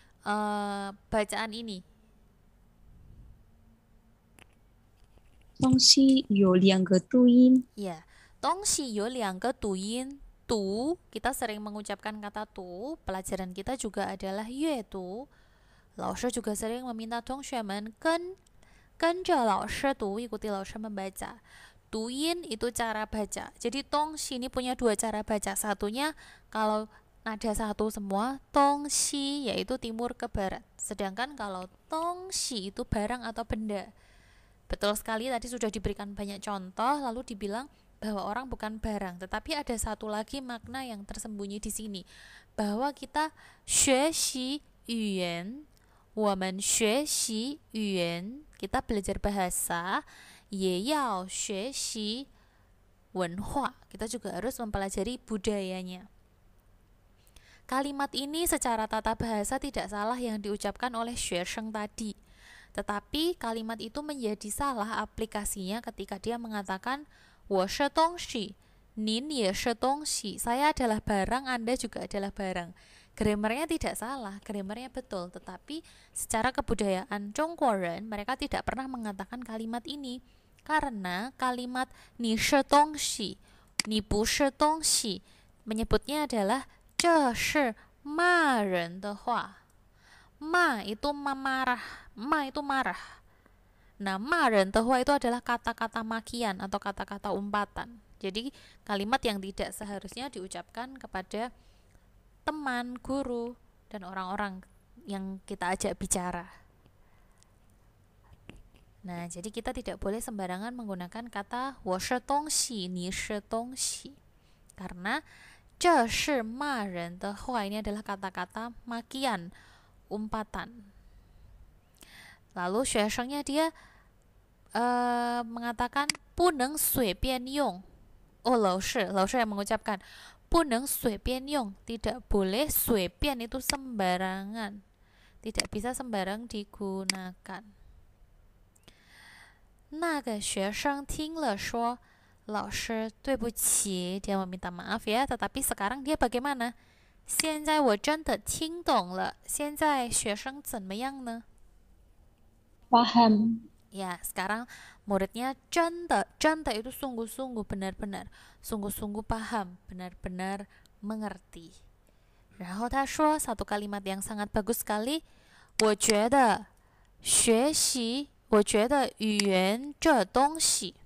uh, bacaan ini? tongsi yo liang ke tuin. Ya, tongsi yo liang ke tuin. Tu kita sering mengucapkan kata tu. Pelajaran kita juga adalah yue tu. Lao shi juga sering meminta tong men ken ken jo lao shi tu ikuti lao shi membaca. tuin itu cara baca. Jadi tongsi ini punya dua cara baca. Satunya kalau nada satu semua tongsi yaitu timur ke barat sedangkan kalau tongsi itu barang atau benda betul sekali tadi sudah diberikan banyak contoh lalu dibilang bahwa orang bukan barang tetapi ada satu lagi makna yang tersembunyi di sini bahwa kita yuan yuan kita belajar bahasa wenhua kita juga harus mempelajari budayanya Kalimat ini secara tata bahasa tidak salah yang diucapkan oleh Xuesheng tadi. Tetapi kalimat itu menjadi salah aplikasinya ketika dia mengatakan shi, nin ye shi Saya adalah barang, Anda juga adalah barang. Grammarnya tidak salah, grammarnya betul, tetapi secara kebudayaan Chongkoren, mereka tidak pernah mengatakan kalimat ini karena kalimat ni shi ni bu shi menyebutnya adalah 这是骂人的话。Ma adalah kata-kata makian atau kata-kata umpatan. Jadi, kalimat yang tidak seharusnya diucapkan kepada teman, guru, dan orang-orang yang kita ajak bicara. Nah, jadi kita tidak boleh sembarangan menggunakan kata 我是东西,你是东西. Karena 这是骂人的话 ini adalah kata-kata makian, umpatan. Lalu Xueshengnya dia uh, mengatakan puneng sui bian yong. Oh, Lao Shi, Lao Shi yang mengucapkan neng sui bian yong, tidak boleh sui bian itu sembarangan. Tidak bisa sembarang digunakan. 那个学生听了说。Laoshi, dia maaf ya. Tetapi sekarang dia bagaimana? Paham. Ya, sekarang muridnya itu sungguh-sungguh benar-benar. Sungguh-sungguh paham, benar-benar mengerti. 然后他说 satu kalimat yang sangat bagus sekali. 我觉得学习，我觉得语言这东西。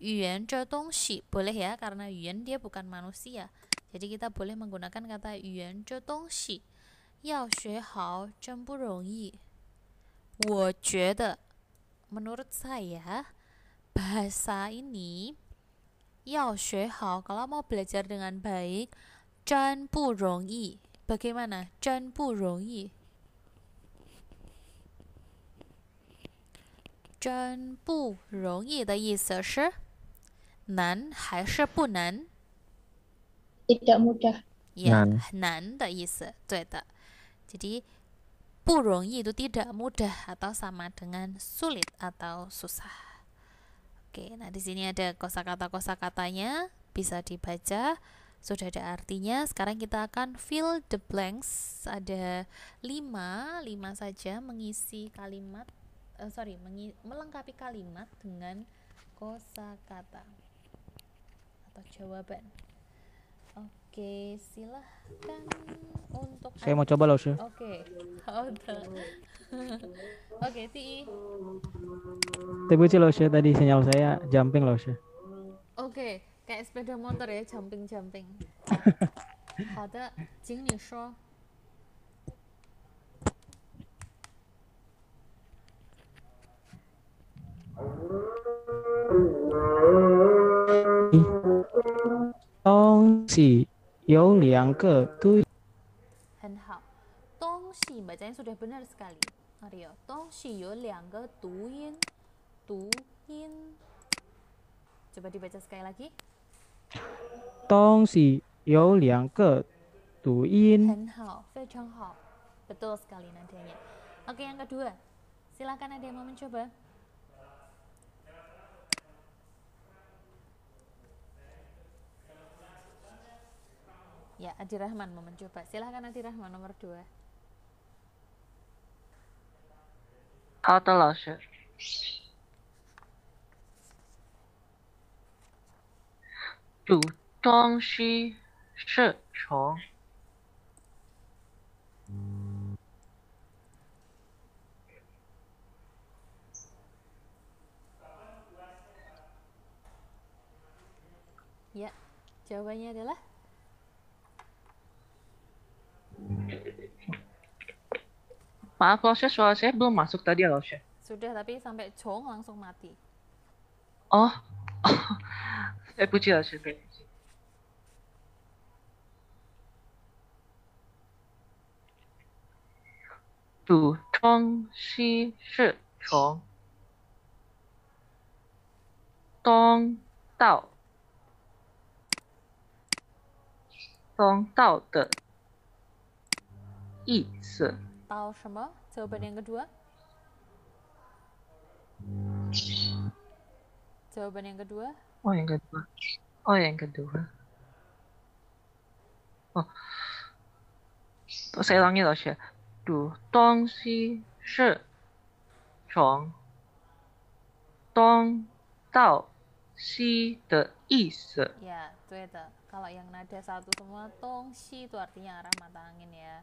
yuan ce tongxi boleh ya karena yuan dia bukan manusia. Jadi kita boleh menggunakan kata yuan ce tongxi. Yao xue hao zhen bu rongyi. Wo jue de menurut saya bahasa ini yao xue hao kalau mau belajar dengan baik zhen bu yi Bagaimana? Zhen bu yi Zhen bu yi 的意思是难还是不难？tidak mudah。Ya, nan 的意思，对的。Jadi bu rongi itu tidak mudah atau sama dengan sulit atau susah. Oke, nah di sini ada kosakata kosakatanya bisa dibaca sudah ada artinya sekarang kita akan fill the blanks ada lima lima saja mengisi kalimat uh, sorry mengi melengkapi kalimat dengan kosakata atau jawaban. Oke, silahkan untuk Saya mau coba loh, Oke. Oh, Oke, Ti. Tapi loh, tadi sinyal saya jumping loh, Oke, kayak sepeda motor ya, jumping-jumping. 好的，请你说。Thank you. 东西有两个对。很好，东西 bacanya sudah benar sekali. Mario, 东西有两个读音，读音。Coba dibaca sekali lagi. 东西有两个读音。很好，非常好，betul sekali nantinya. Oke, yang kedua, silakan ada yang mau mencoba. Ya, Adi Rahman mau mencoba. Silahkan Adi Rahman nomor 2. Autoloser. Du Dong Shi Shi Chong. Ya, jawabannya adalah Maaf Losya, soal saya belum masuk tadi ya Losya. Sudah, tapi sampai cong langsung mati. Oh, saya puji Losya. Bu Chong Xi Shi Chong Dong Dao Dong Dao de Jawaban yang kedua. Jawaban yang kedua. Oh yang kedua. Oh yang kedua. Oh. Saya ulangi loh ya. Du dong si shi chong dong dao si de Ya, yeah, 对的。Kalau yang nada satu semua, tong si itu artinya arah mata angin ya.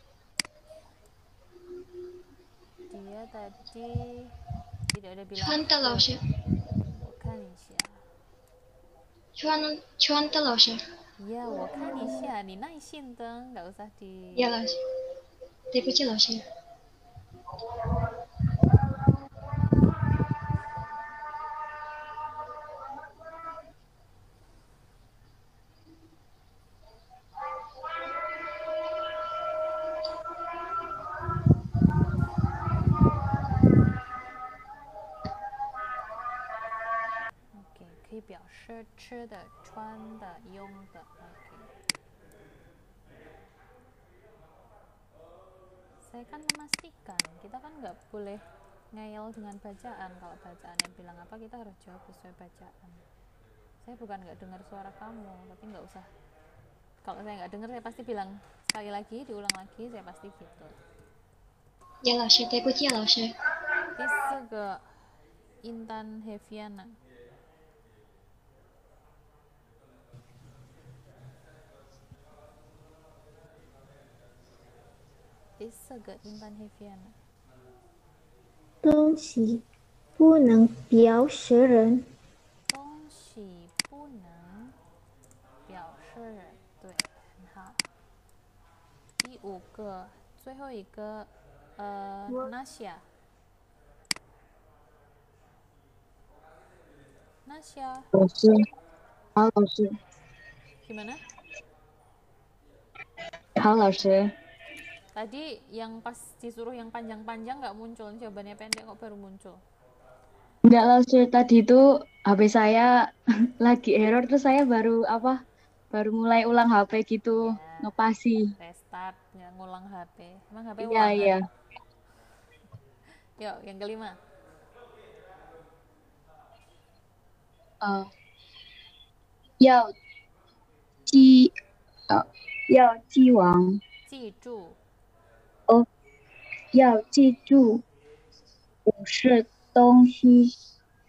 dia tadi tidak ada bilang Cuanta Cuan Cuanta laushe. Ya, wakan isya. Ni nai nggak usah di. Ya laushe. Terima kasih 表示吃的、穿的、用的。Okay. Saya kan memastikan, kita kan nggak boleh ngeyel dengan bacaan. Kalau bacaannya bilang apa, kita harus jawab sesuai bacaan. Saya bukan nggak dengar suara kamu, tapi nggak usah. Kalau saya nggak dengar, saya pasti bilang sekali lagi, diulang lagi, saya pasti gitu. Ya, ya Intan Heviana。东西不能表示人。东西不能表示人，对，很好。第五个，最后一个，呃，哪下？哪下？老师，唐老师。什么人？唐老师。Tadi yang pas disuruh yang panjang-panjang nggak muncul, jawabannya pendek kok baru muncul. Enggak lah, tadi itu HP saya lagi error terus saya baru apa? Baru mulai ulang HP gitu, ya, ngepasi. Restart, ya, ngulang HP. Emang HP ulang. Iya, iya. Yuk, yang kelima. Uh, yao, ji, uh, eh, yao, ji wang. 记住。要记住，不是东西，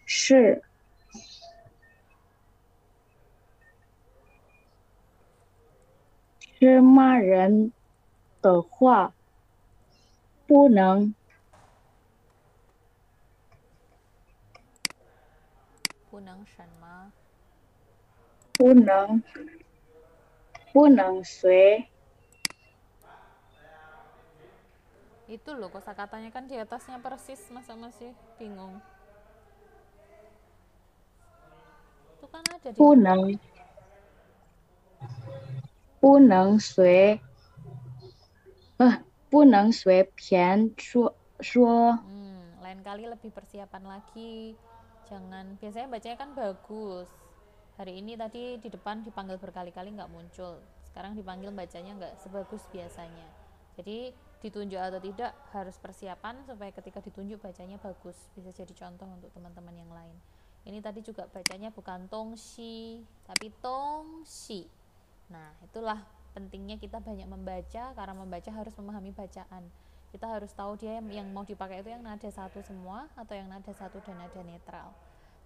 是是骂人的话，不能不能什么？不能不能随。itu loh kosa katanya kan di atasnya persis masa masih bingung itu kan ada di punang punang sui eh, punang sui pian shuo hmm, lain kali lebih persiapan lagi jangan biasanya bacanya kan bagus hari ini tadi di depan dipanggil berkali-kali nggak muncul sekarang dipanggil bacanya nggak sebagus biasanya jadi ditunjuk atau tidak harus persiapan supaya ketika ditunjuk bacanya bagus bisa jadi contoh untuk teman-teman yang lain ini tadi juga bacanya bukan tong tongsi tapi tong tongsi nah itulah pentingnya kita banyak membaca karena membaca harus memahami bacaan kita harus tahu dia yang, yang mau dipakai itu yang nada satu semua atau yang nada satu dan nada netral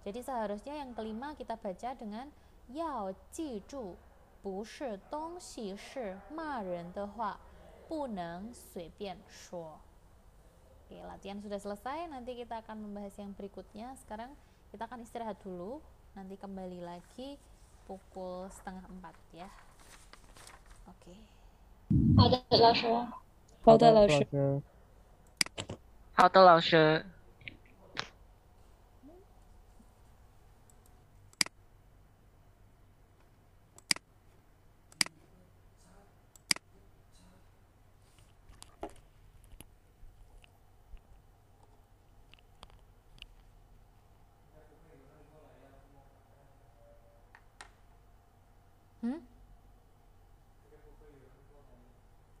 jadi seharusnya yang kelima kita baca dengan yao ji zhu bu shi tong xi shi ma ren de hua puneng suipian shuo. Oke, latihan sudah selesai. Nanti kita akan membahas yang berikutnya. Sekarang kita akan istirahat dulu. Nanti kembali lagi pukul setengah empat ya. Oke. Okay. 好的，老师。好的，老师。好的，老师。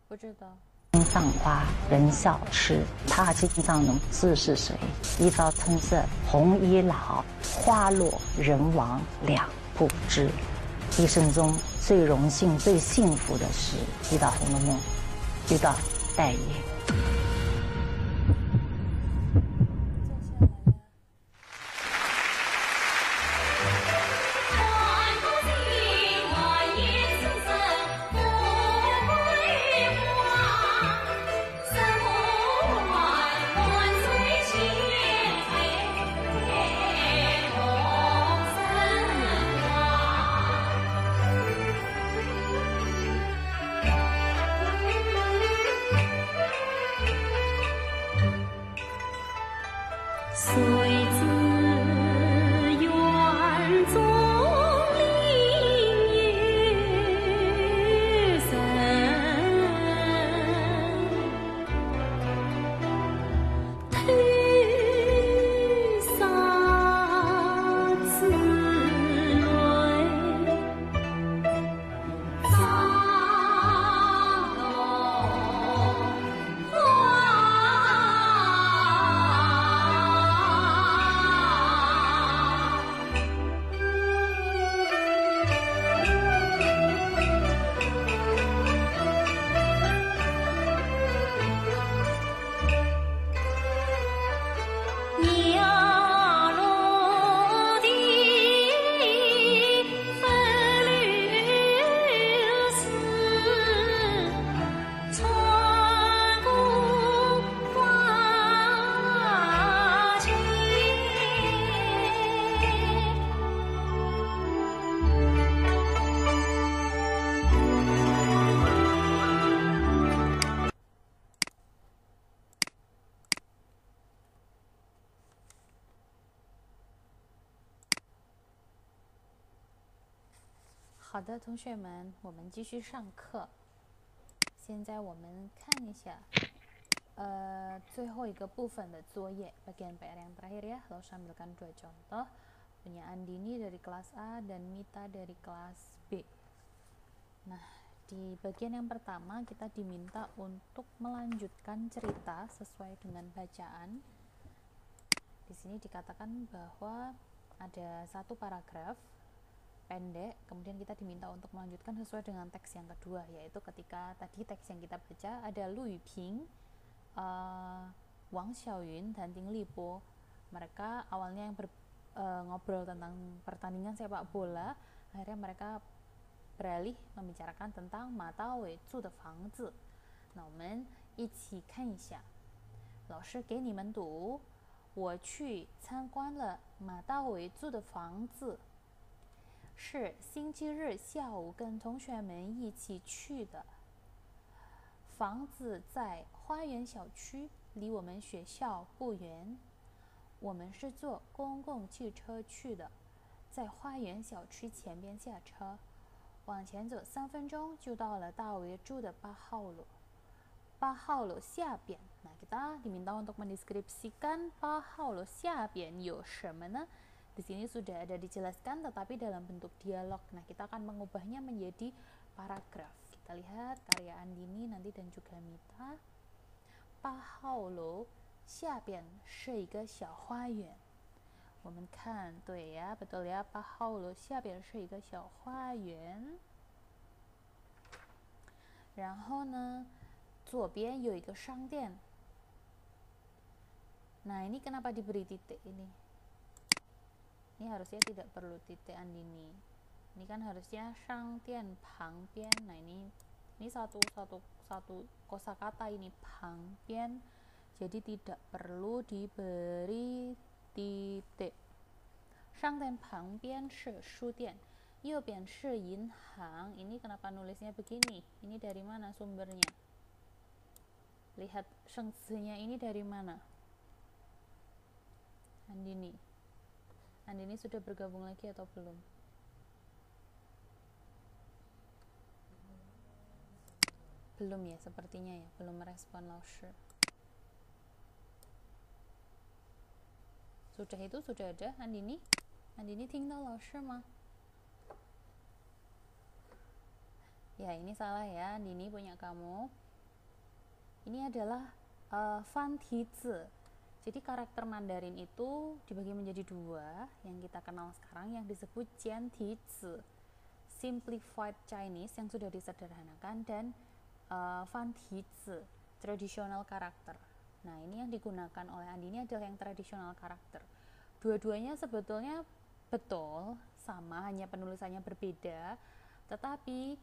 不知道。《葬花人笑痴》，他上侬字是谁？一朝春色红衣老，花落人亡两不知。一生中最荣幸、最幸福的是遇到《红楼梦》，遇到黛玉。同学们，我们继续上课。现在我们看一下，呃，最后一个部分的作业 （bagian PR yang terakhir ya, ya）。Lalu ambilkan dua contoh punya Andini dari kelas A dan Mita dari kelas B. Nah, di bagian yang pertama kita diminta untuk melanjutkan cerita sesuai dengan bacaan. Di sini dikatakan bahwa ada satu paragraf pendek kemudian kita diminta untuk melanjutkan sesuai dengan teks yang kedua yaitu ketika tadi teks yang kita baca ada Lu Yuping, uh, Wang Xiaoyun dan Ting Lipo mereka awalnya yang ber, uh, ngobrol tentang pertandingan sepak bola akhirnya mereka beralih membicarakan tentang mata wei zu de fang zi. Nah, 我们一起看一下。老师给你们读，我去参观了马大伟住的房子。是星期日下午跟同学们一起去的。房子在花园小区，离我们学校不远。我们是坐公共汽车去的，在花园小区前边下车，往前走三分钟就到了大为住的八号楼。八号楼下边，那个大，你们大伙都你的 script 八号楼下边有什么呢？di sini sudah ada dijelaskan tetapi dalam bentuk dialog. Nah, kita akan mengubahnya menjadi paragraf. Kita lihat karya Andini nanti dan juga Mita. Pahaolo 下边是一个小花园。我们看，对呀，betul ya. ya. Nah, ini kenapa diberi titik ini? ini harusnya tidak perlu titik andini ini kan harusnya shang tian pang pian nah ini ini satu satu satu kosakata ini pang pian jadi tidak perlu diberi titik shang tian pang pian shi shu tian yu bian shi yin hang ini kenapa nulisnya begini ini dari mana sumbernya lihat shengzinya ini dari mana Andini Andini sudah bergabung lagi atau belum? Belum ya, sepertinya ya, belum merespon launcher. Sudah itu sudah ada Andini? Andini tinggal launcher mah. Ya, ini salah ya. Andini punya kamu. Ini adalah uh, fan tizi jadi karakter Mandarin itu dibagi menjadi dua, yang kita kenal sekarang yang disebut Jiantizi, Simplified Chinese yang sudah disederhanakan dan uh, eh, Fantizi, Traditional Character. Nah ini yang digunakan oleh Andini adalah yang Traditional Character. Dua-duanya sebetulnya betul, sama, hanya penulisannya berbeda, tetapi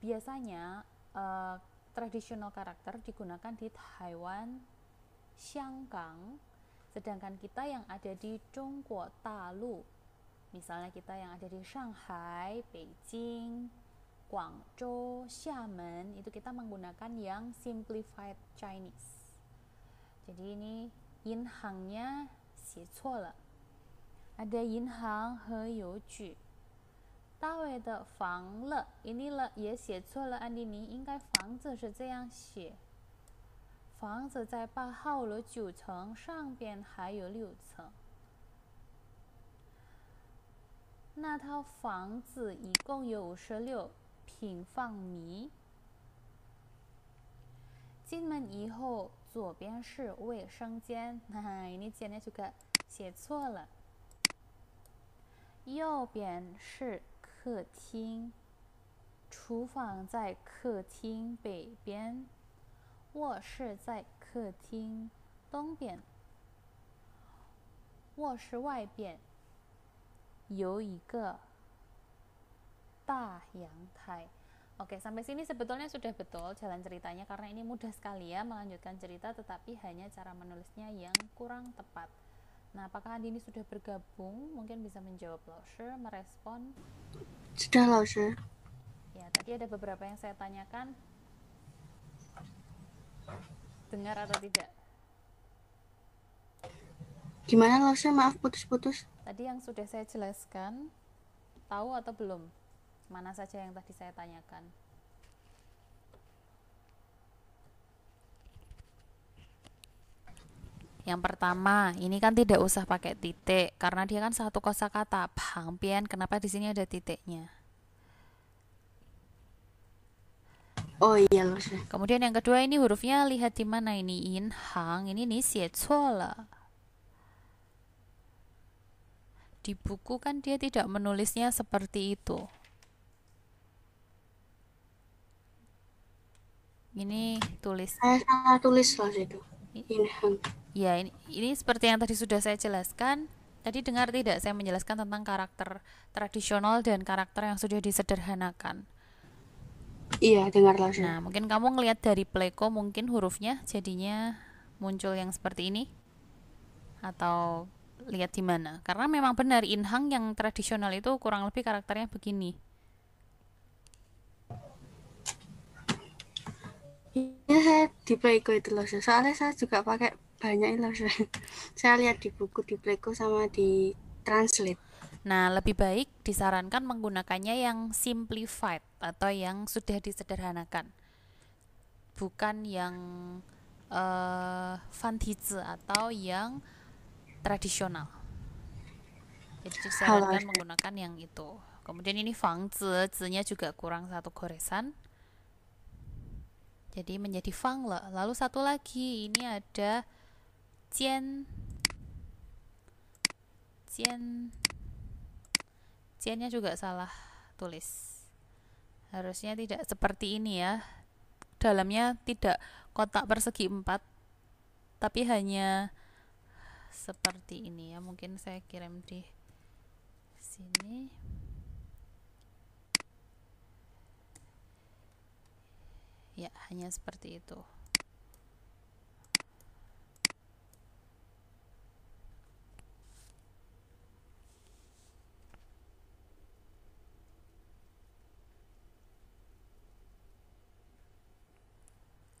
biasanya uh, tradisional karakter digunakan di Taiwan, Xiangkang, sedangkan kita yang ada di Zhongguo Talu, misalnya kita yang ada di Shanghai, Beijing, Guangzhou, Xiamen, itu kita menggunakan yang simplified Chinese. Jadi ini yin hangnya Ada yin hang he you ju. Dawei de fang le, ini le ye xie le, Andini, 应该房子是这样写。房子在八号楼九层上边，还有六层。那套房子一共有五十六平方米。进门以后，左边是卫生间，哈 哈，你今天这个写错了。右边是客厅，厨房在客厅北边。卧室在客厅东边。卧室外边有一个大阳台。Oke, sampai sini sebetulnya sudah betul jalan ceritanya karena ini mudah sekali ya melanjutkan cerita tetapi hanya cara menulisnya yang kurang tepat. Nah, apakah Andini sudah bergabung? Mungkin bisa menjawab Lausher, merespon. Sudah Lausher. Ya, tadi ada beberapa yang saya tanyakan dengar atau tidak? Gimana saya Maaf putus-putus. Tadi yang sudah saya jelaskan, tahu atau belum? Mana saja yang tadi saya tanyakan? Yang pertama, ini kan tidak usah pakai titik karena dia kan satu kosakata. Bang Pian, kenapa di sini ada titiknya? Oh iya Kemudian yang kedua ini hurufnya lihat di mana ini in hang ini nih si Di buku kan dia tidak menulisnya seperti itu. Ini tulis. Saya salah tulis loh itu. In hang. Ya, ini, ini seperti yang tadi sudah saya jelaskan. Tadi dengar tidak saya menjelaskan tentang karakter tradisional dan karakter yang sudah disederhanakan. Iya, dengar langsung. Nah, mungkin kamu ngelihat dari pleko mungkin hurufnya jadinya muncul yang seperti ini atau lihat di mana? Karena memang benar inhang yang tradisional itu kurang lebih karakternya begini. Iya, di pleko itu loh. Soalnya saya juga pakai banyak loh. Saya lihat di buku di pleko sama di translate. Nah, lebih baik disarankan menggunakannya yang simplified atau yang sudah disederhanakan bukan yang uh, eh, fantasi atau yang tradisional jadi disarankan menggunakan yang itu kemudian ini fangzi zinya juga kurang satu goresan jadi menjadi fang le. lalu satu lagi ini ada jian jian jiannya juga salah tulis harusnya tidak seperti ini ya dalamnya tidak kotak persegi empat tapi hanya seperti ini ya mungkin saya kirim di sini ya hanya seperti itu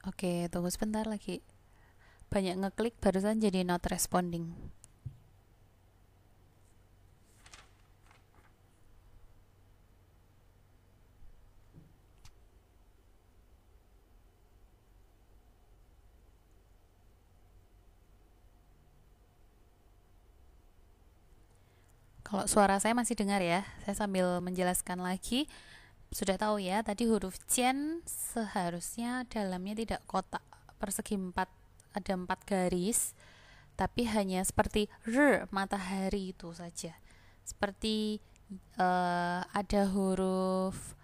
Oke, tunggu sebentar lagi. Banyak ngeklik barusan jadi not responding. Kalau suara saya masih dengar ya, saya sambil menjelaskan lagi sudah tahu ya tadi huruf cien seharusnya dalamnya tidak kotak persegi empat ada empat garis tapi hanya seperti r matahari itu saja seperti uh, ada huruf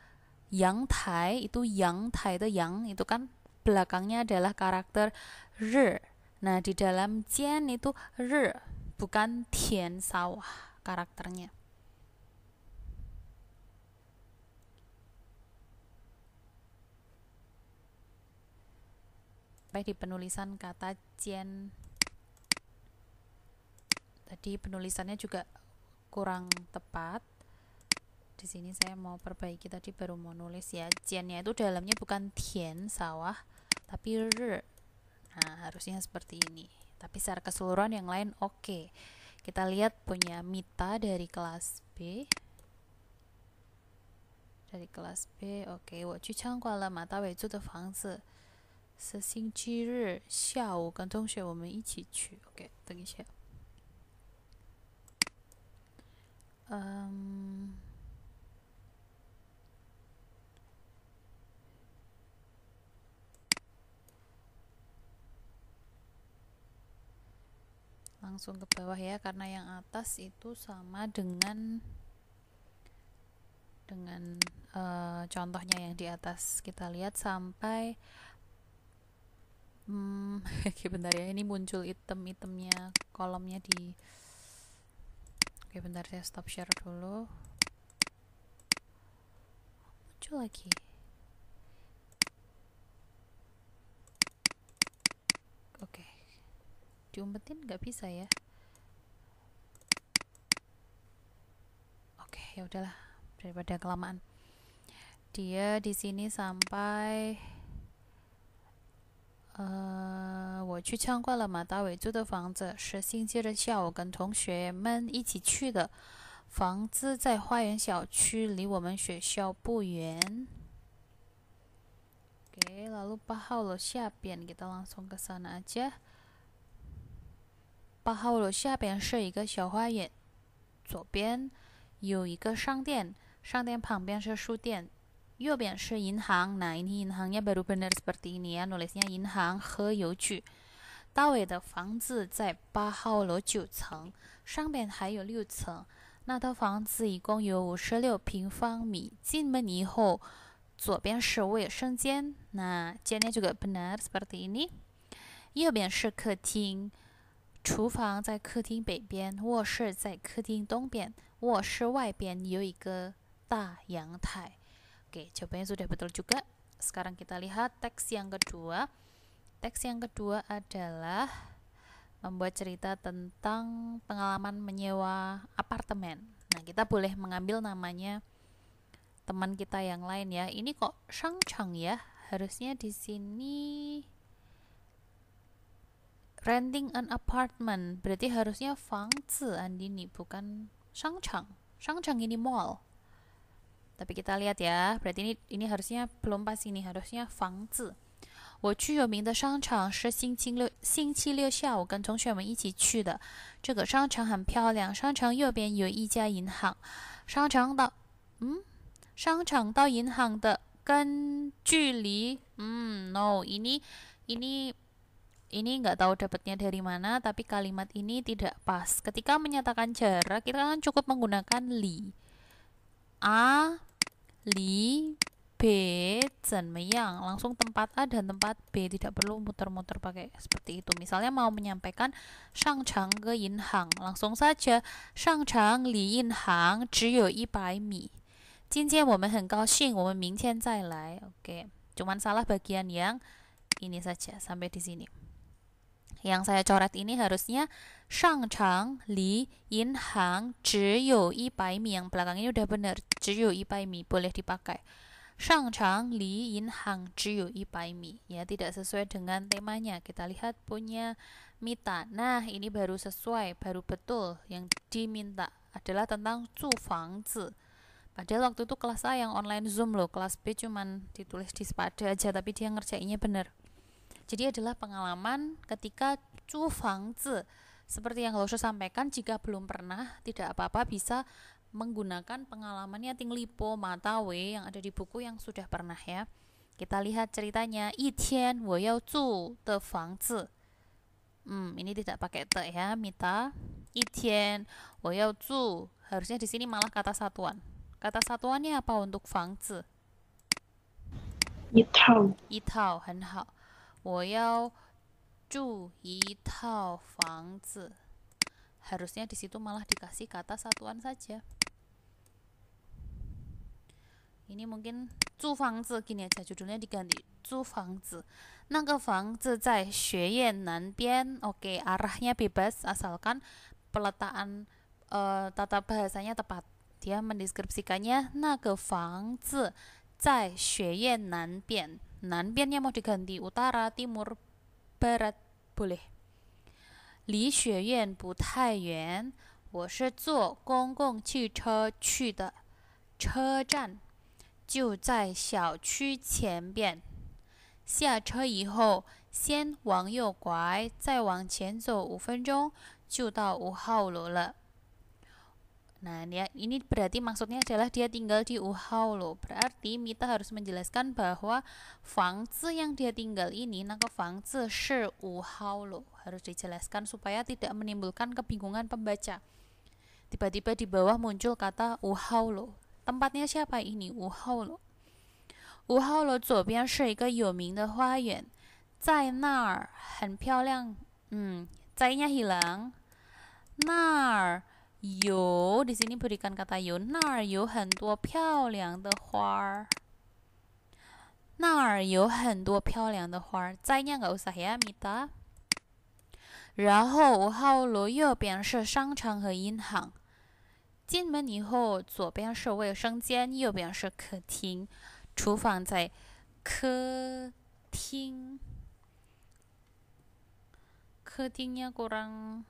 yang tai itu yang tai itu yang itu kan belakangnya adalah karakter r nah di dalam jian itu r bukan tian sawah karakternya sampai di penulisan kata jen tadi penulisannya juga kurang tepat di sini saya mau perbaiki tadi baru mau nulis ya jennya itu dalamnya bukan tien sawah tapi r nah harusnya seperti ini tapi secara keseluruhan yang lain oke okay. kita lihat punya Mita dari kelas B dari kelas B oke okay. 我去参观了马大伟住的房子是星期日下午跟同学我们一起去。OK，等一下。嗯，langsung ke bawah ya karena yang atas itu sama dengan dengan uh, contohnya yang di atas kita lihat sampai hmm, oke bentar ya ini muncul item-itemnya kolomnya di oke bentar saya stop share dulu muncul lagi oke diumpetin nggak bisa ya oke ya udahlah daripada kelamaan dia di sini sampai 呃，我去参观了马达伟租的房子，是星期日下午跟同学们一起去的。房子在花园小区，离我们学校不远。给老路八号楼下边给他朗送个三呢？姐，八号楼下边是一个小花园，左边有一个商店，商店旁边是书店。右边是银行，那银行呢？b a benar seperti ini. Nulisnya 银行和邮局。大卫的房子在八号楼九层，上面还有六层。那套房子一共有五十六平方米。进门以后，左边是卫生间，那今天这个 b a r seperti ini。右边是客厅，厨房在客厅北边，卧室在客厅东边，卧室外边有一个大阳台。Oke, jawabannya sudah betul juga. Sekarang kita lihat teks yang kedua. Teks yang kedua adalah membuat cerita tentang pengalaman menyewa apartemen. Nah, kita boleh mengambil namanya teman kita yang lain ya. Ini kok Shang Chang ya? Harusnya di sini renting an apartment. Berarti harusnya Fang Zi Andini bukan Shang Chang. Shang Chang ini mall. Tapi kita lihat ya, berarti ini ini harusnya belum pas ini harusnya fangzi. 我去有名的商场是星期六星期六下午跟同学们一起去的。这个商场很漂亮，商场右边有一家银行。商场到嗯，商场到银行的跟距离嗯，no ini ini ini nggak tahu dapatnya dari mana, tapi kalimat ini tidak pas. Ketika menyatakan jarak, kita kan cukup menggunakan li. A li B Yang langsung tempat A dan tempat B tidak perlu muter-muter pakai seperti itu misalnya mau menyampaikan Shangchang ke hang langsung saja chang li jiyo yi yibai mi Jinjian woman hen gao xing woman mingtian zai oke okay. cuman salah bagian yang ini saja sampai di sini yang saya coret ini harusnya Shang Chang Li Yin Hang Zhiyu Yi bai Mi yang belakang ini udah benar Zhiyu Yi bai Mi boleh dipakai Shang Chang Li Yin Hang Zhiyu Yi bai Mi ya tidak sesuai dengan temanya kita lihat punya Mita nah ini baru sesuai baru betul yang diminta adalah tentang Chu Fang Zi Padahal waktu itu kelas A yang online Zoom loh, kelas B cuman ditulis di sepada aja, tapi dia ngerjainnya bener. Jadi adalah pengalaman ketika cu fangzi. Seperti yang Losu sampaikan, jika belum pernah, tidak apa-apa bisa menggunakan pengalamannya Ting Lipo Matawe yang ada di buku yang sudah pernah ya. Kita lihat ceritanya. Yi tian wo yao zu de fangzi. Hmm, ini tidak pakai te ya, Mita. Yi tian wo yao zu. Harusnya di sini malah kata satuan. Kata satuannya apa untuk fangzi? Yitao. Yitao, 很好。我要住一套房子 harusnya di situ malah dikasih kata satuan saja ini mungkin 租房子 gini aja judulnya diganti 租房子那个房子在学院南边 oke arahnya bebas asalkan peletakan、uh, eh，tata bahasanya tepat dia mendeskripsikannya 那个房子在学院南边南边也，我得换的。乌塔、拉、迪乌、巴、离学院不太远，我是坐公共汽车去的。车站就在小区前边，下车以后先往右拐，再往前走五分钟就到五号楼了。Nah, ya, ini berarti maksudnya adalah dia tinggal di Wuhan loh. Berarti Mita harus menjelaskan bahwa fangzi yang dia tinggal ini, ke fangzi shi Wuhao loh. Harus dijelaskan supaya tidak menimbulkan kebingungan pembaca. Tiba-tiba di bawah muncul kata Wuhan loh. Tempatnya siapa ini? Wuhan loh. Wuhan loh 左边是一个有名的花园，在那儿很漂亮。嗯，在 nya hilang，那儿。有，迪士尼布里甘卡达有那儿有很多漂亮的花儿，那儿有很多漂亮的花儿。在那个，然后五号楼右边是商场和银行。进门以后，左边是卫生间，右边是客厅。厨房在客厅。客厅呢，够长。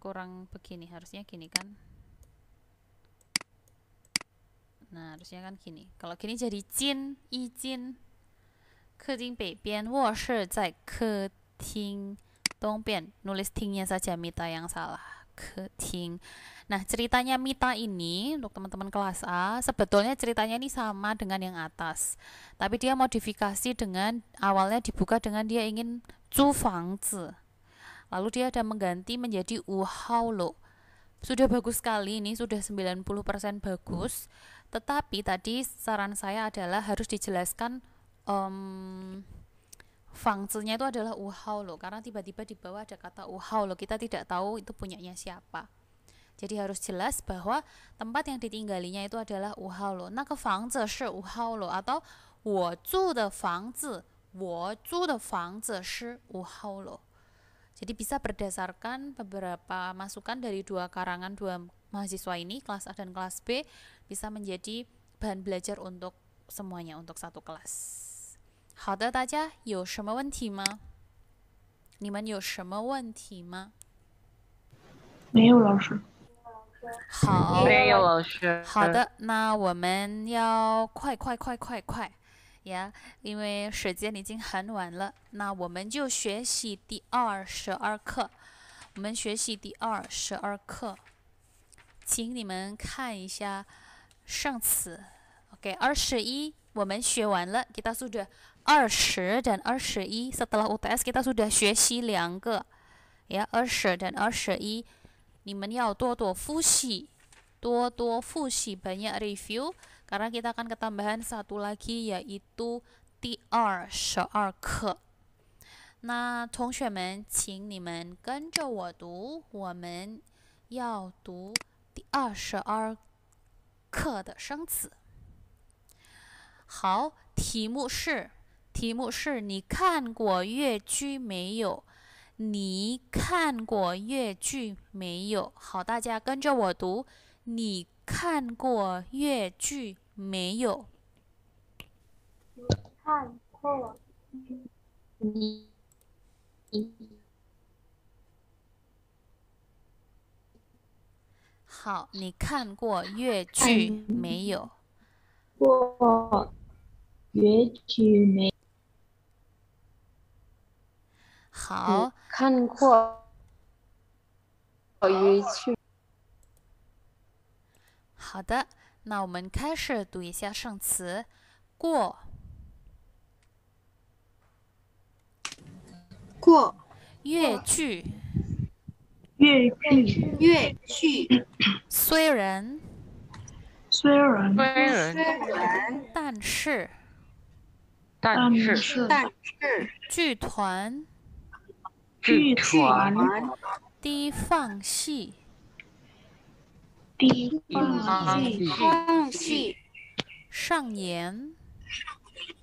kurang begini harusnya gini kan nah harusnya kan gini kalau gini jadi jin izin keting bebian washi zai keting dongbian nulis tingnya saja mita yang salah keting nah ceritanya mita ini untuk teman-teman kelas A sebetulnya ceritanya ini sama dengan yang atas tapi dia modifikasi dengan awalnya dibuka dengan dia ingin zu Lalu dia ada mengganti menjadi lo. Sudah bagus sekali ini, sudah 90% bagus. Tetapi tadi saran saya adalah harus dijelaskan um, fungsinya itu adalah lo. karena tiba-tiba di bawah ada kata lo Kita tidak tahu itu punyanya siapa. Jadi harus jelas bahwa tempat yang ditinggalinya itu adalah lo. Nah, ke fangzi shi lo atau wo zu de fangzi, wo zu de fangzi shi jadi bisa berdasarkan beberapa masukan dari dua karangan dua mahasiswa ini, kelas A dan kelas B, bisa menjadi bahan belajar untuk semuanya untuk satu kelas. 好的，大家有什么问题吗？你们有什么问题吗？没有老师。好，没有老师。好的，那我们要快快快快快。呀，因为时间已经很晚了，那我们就学习第二十二课。我们学习第二十二课，请你们看一下上次。OK，二十一我们学完了。给们已经学习了二十 t 二十一。h Uts 给大家说已学习呀，二十和二十一。你们要多多复习，多多复习，review。karena kita akan ketambahan satu lagi yaitu tr 十二课。那同学们，请你们跟着我读，我们要读第二十二课的生词。好，题目是，题目是你看过越剧没有？你看过越剧没有？好，大家跟着我读，你。看过越剧没有？看过。你。好，你看过越剧没有？过越剧没。好，看过越剧。好的，那我们开始读一下生词，过，过，越剧，越剧，越剧，虽然，虽然，虽然，但是，但是，但是，剧团，剧团，低放戏。地方上演，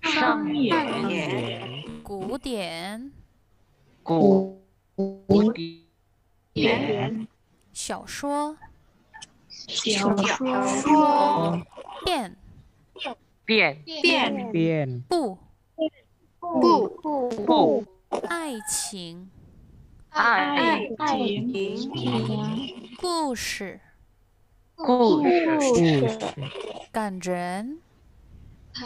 上演，古典，古典，小说，小说，变，变，变，变，变，不，不，不，不，爱情，爱情，故事。故事感人，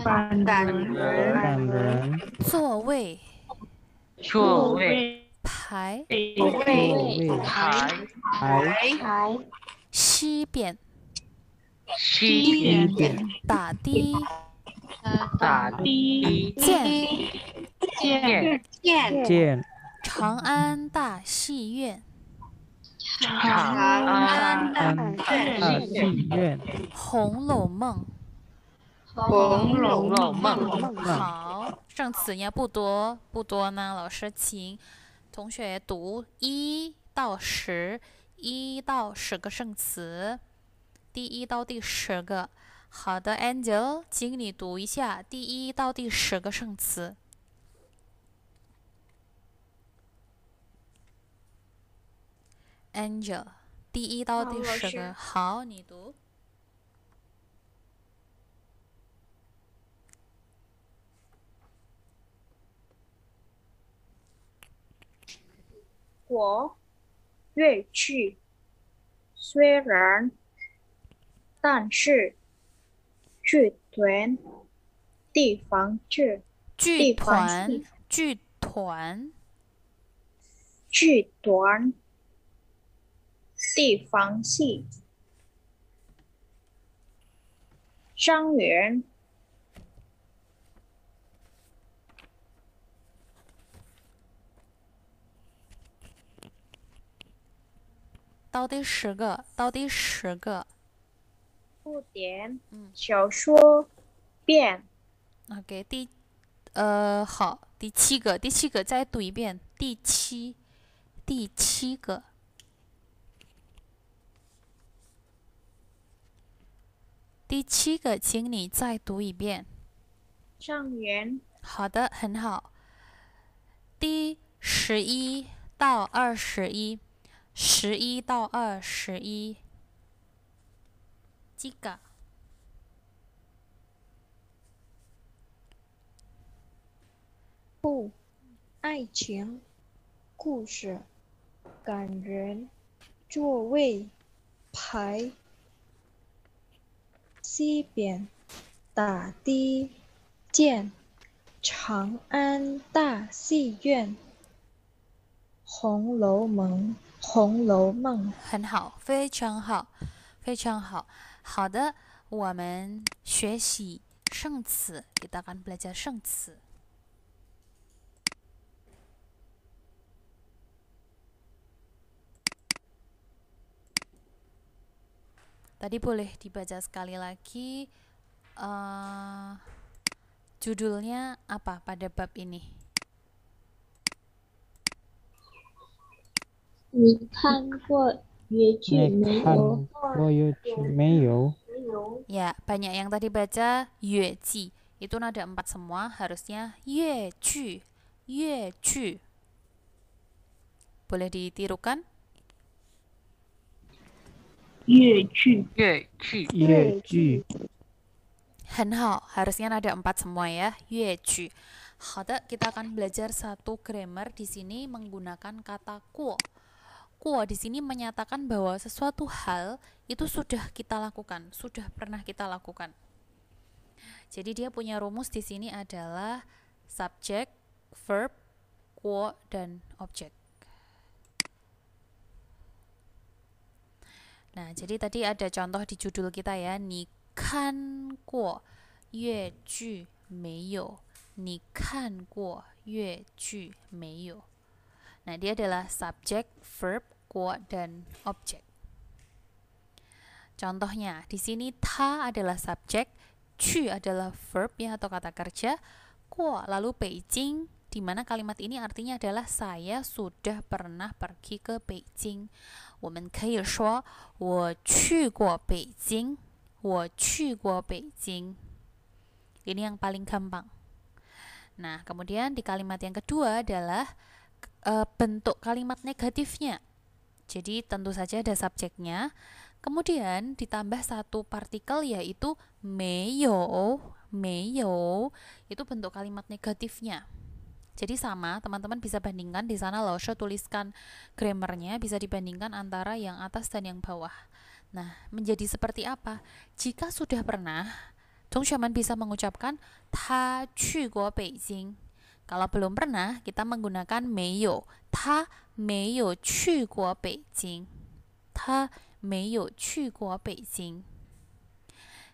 感人，感人。座位，座位，排，座位，排，排，排。西边，西边，打的，打的，见，见，见，见。长安大戏院。长安饭店，《红楼梦》《红楼梦》好，圣词应该不多，不多呢。老师，请同学读一到十，一到十个圣词，第一到第十个。好的，Angel，请你读一下第一到第十个圣词。Angel，第一到第十个，好，你读。我，越去，虽然，但是，剧团，地方剧。剧团，剧团，剧团。地方戏，伤员，到第十个，到第十个，不点，嗯，小说，变，o 给第，呃，好，第七个，第七个，再读一遍，第七，第七个。第七个，请你再读一遍。上元。好的，很好。第十一到二十一，十一到二十一。这个。不，爱情故事感人，座位排。西边打的建长安大戏院，《红楼梦》《红楼梦》很好，非常好，非常好。好的，我们学习生词，给大家来教生词。Tadi boleh dibaca sekali lagi uh, judulnya apa pada bab ini? Ya, banyak yang tadi baca yue ji. Itu nada empat semua, harusnya yue Ji. yue Ji. Boleh ditirukan? Harusnya ada empat semua ya. Yeju. kita akan belajar satu grammar di sini menggunakan kata ku. Ku di sini menyatakan bahwa sesuatu hal itu sudah kita lakukan, sudah pernah kita lakukan. Jadi dia punya rumus di sini adalah subjek, verb, ku dan objek. Nah, jadi tadi ada contoh di judul kita ya. Ni kan guo yue ju mei you. Ni kan guo yue ju mei you. Nah, dia adalah subjek, verb, guo dan objek. Contohnya, di sini ta adalah subjek, chu adalah verb ya atau kata kerja, guo lalu Beijing, di mana kalimat ini artinya adalah saya sudah pernah pergi ke Beijing. 我们可以说我去过北京，我去过北京。Ini yang paling gampang. Nah, kemudian di kalimat yang kedua adalah e, bentuk kalimat negatifnya. Jadi tentu saja ada subjeknya. Kemudian ditambah satu partikel yaitu meyo, meyo itu bentuk kalimat negatifnya. Jadi sama, teman-teman bisa bandingkan di sana loh, saya tuliskan grammarnya bisa dibandingkan antara yang atas dan yang bawah. Nah, menjadi seperti apa? Jika sudah pernah, Dongshaman bisa mengucapkan ta chu guo Beijing. Kalau belum pernah, kita menggunakan meyo. Ta meyo chu guo Beijing. Ta meyo chu guo Beijing.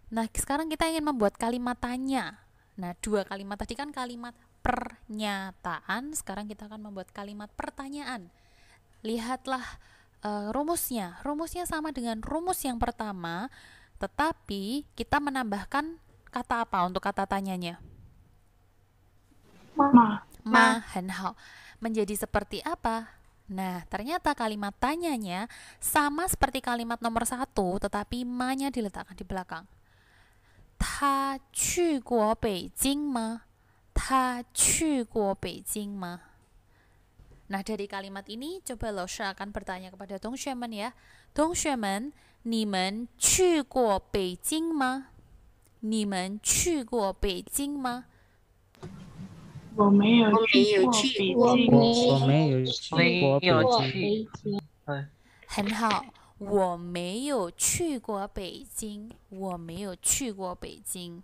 Nah, sekarang kita ingin membuat kalimat tanya. Nah, dua kalimat tadi kan kalimat pernyataan. Sekarang kita akan membuat kalimat pertanyaan. Lihatlah uh, rumusnya. Rumusnya sama dengan rumus yang pertama, tetapi kita menambahkan kata apa untuk kata tanyanya? Ma. Ma, ma. Menjadi seperti apa? Nah, ternyata kalimat tanyanya sama seperti kalimat nomor satu, tetapi ma-nya diletakkan di belakang. Ta Ma 他去过北京吗？那 dari kalimat ini coba lo saya akan bertanya kepada teman-teman ya, teman-teman, 你们去过北京吗？你们去过北京吗？我没有去过北京。我没有去过北京。很好，我没有去过北京，我没有去过北京。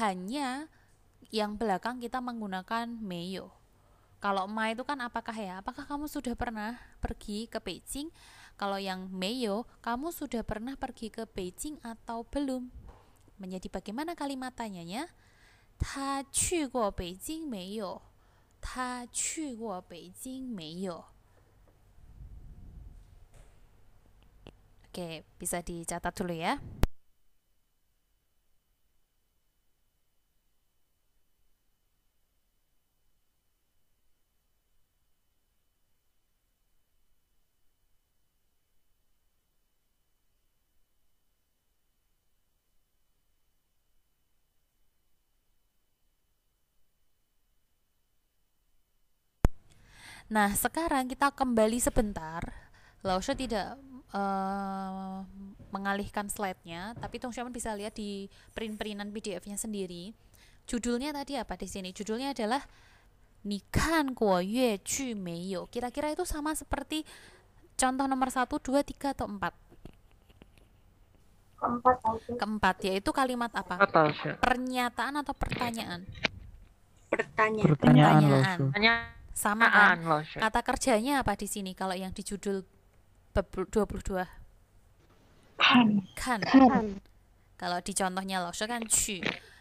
hanya yang belakang kita menggunakan mayo. Kalau ma itu kan apakah ya? Apakah kamu sudah pernah pergi ke Beijing? Kalau yang mayo, kamu sudah pernah pergi ke Beijing atau belum? Menjadi bagaimana kalimat tanyanya? Ta qu guo Beijing meyo. Ta qu guo Beijing meyo. Oke, bisa dicatat dulu ya. Nah, sekarang kita kembali sebentar. saya tidak uh, mengalihkan slide-nya, tapi Tong Syaman bisa lihat di print-printan PDF-nya sendiri. Judulnya tadi apa di sini? Judulnya adalah Nikan Kuo Yue Chu Kira-kira itu sama seperti contoh nomor 1, 2, 3, atau 4? Keempat, Keempat yaitu kalimat apa? Pernyataan atau Pertanyaan. Pertanyaan. Pertanyaan. pertanyaan. Sama uh, kan? Lotion. Kata kerjanya apa di sini kalau yang di judul 22? Kan. kan. Kan. kan. Kalau di contohnya lotion kan cu.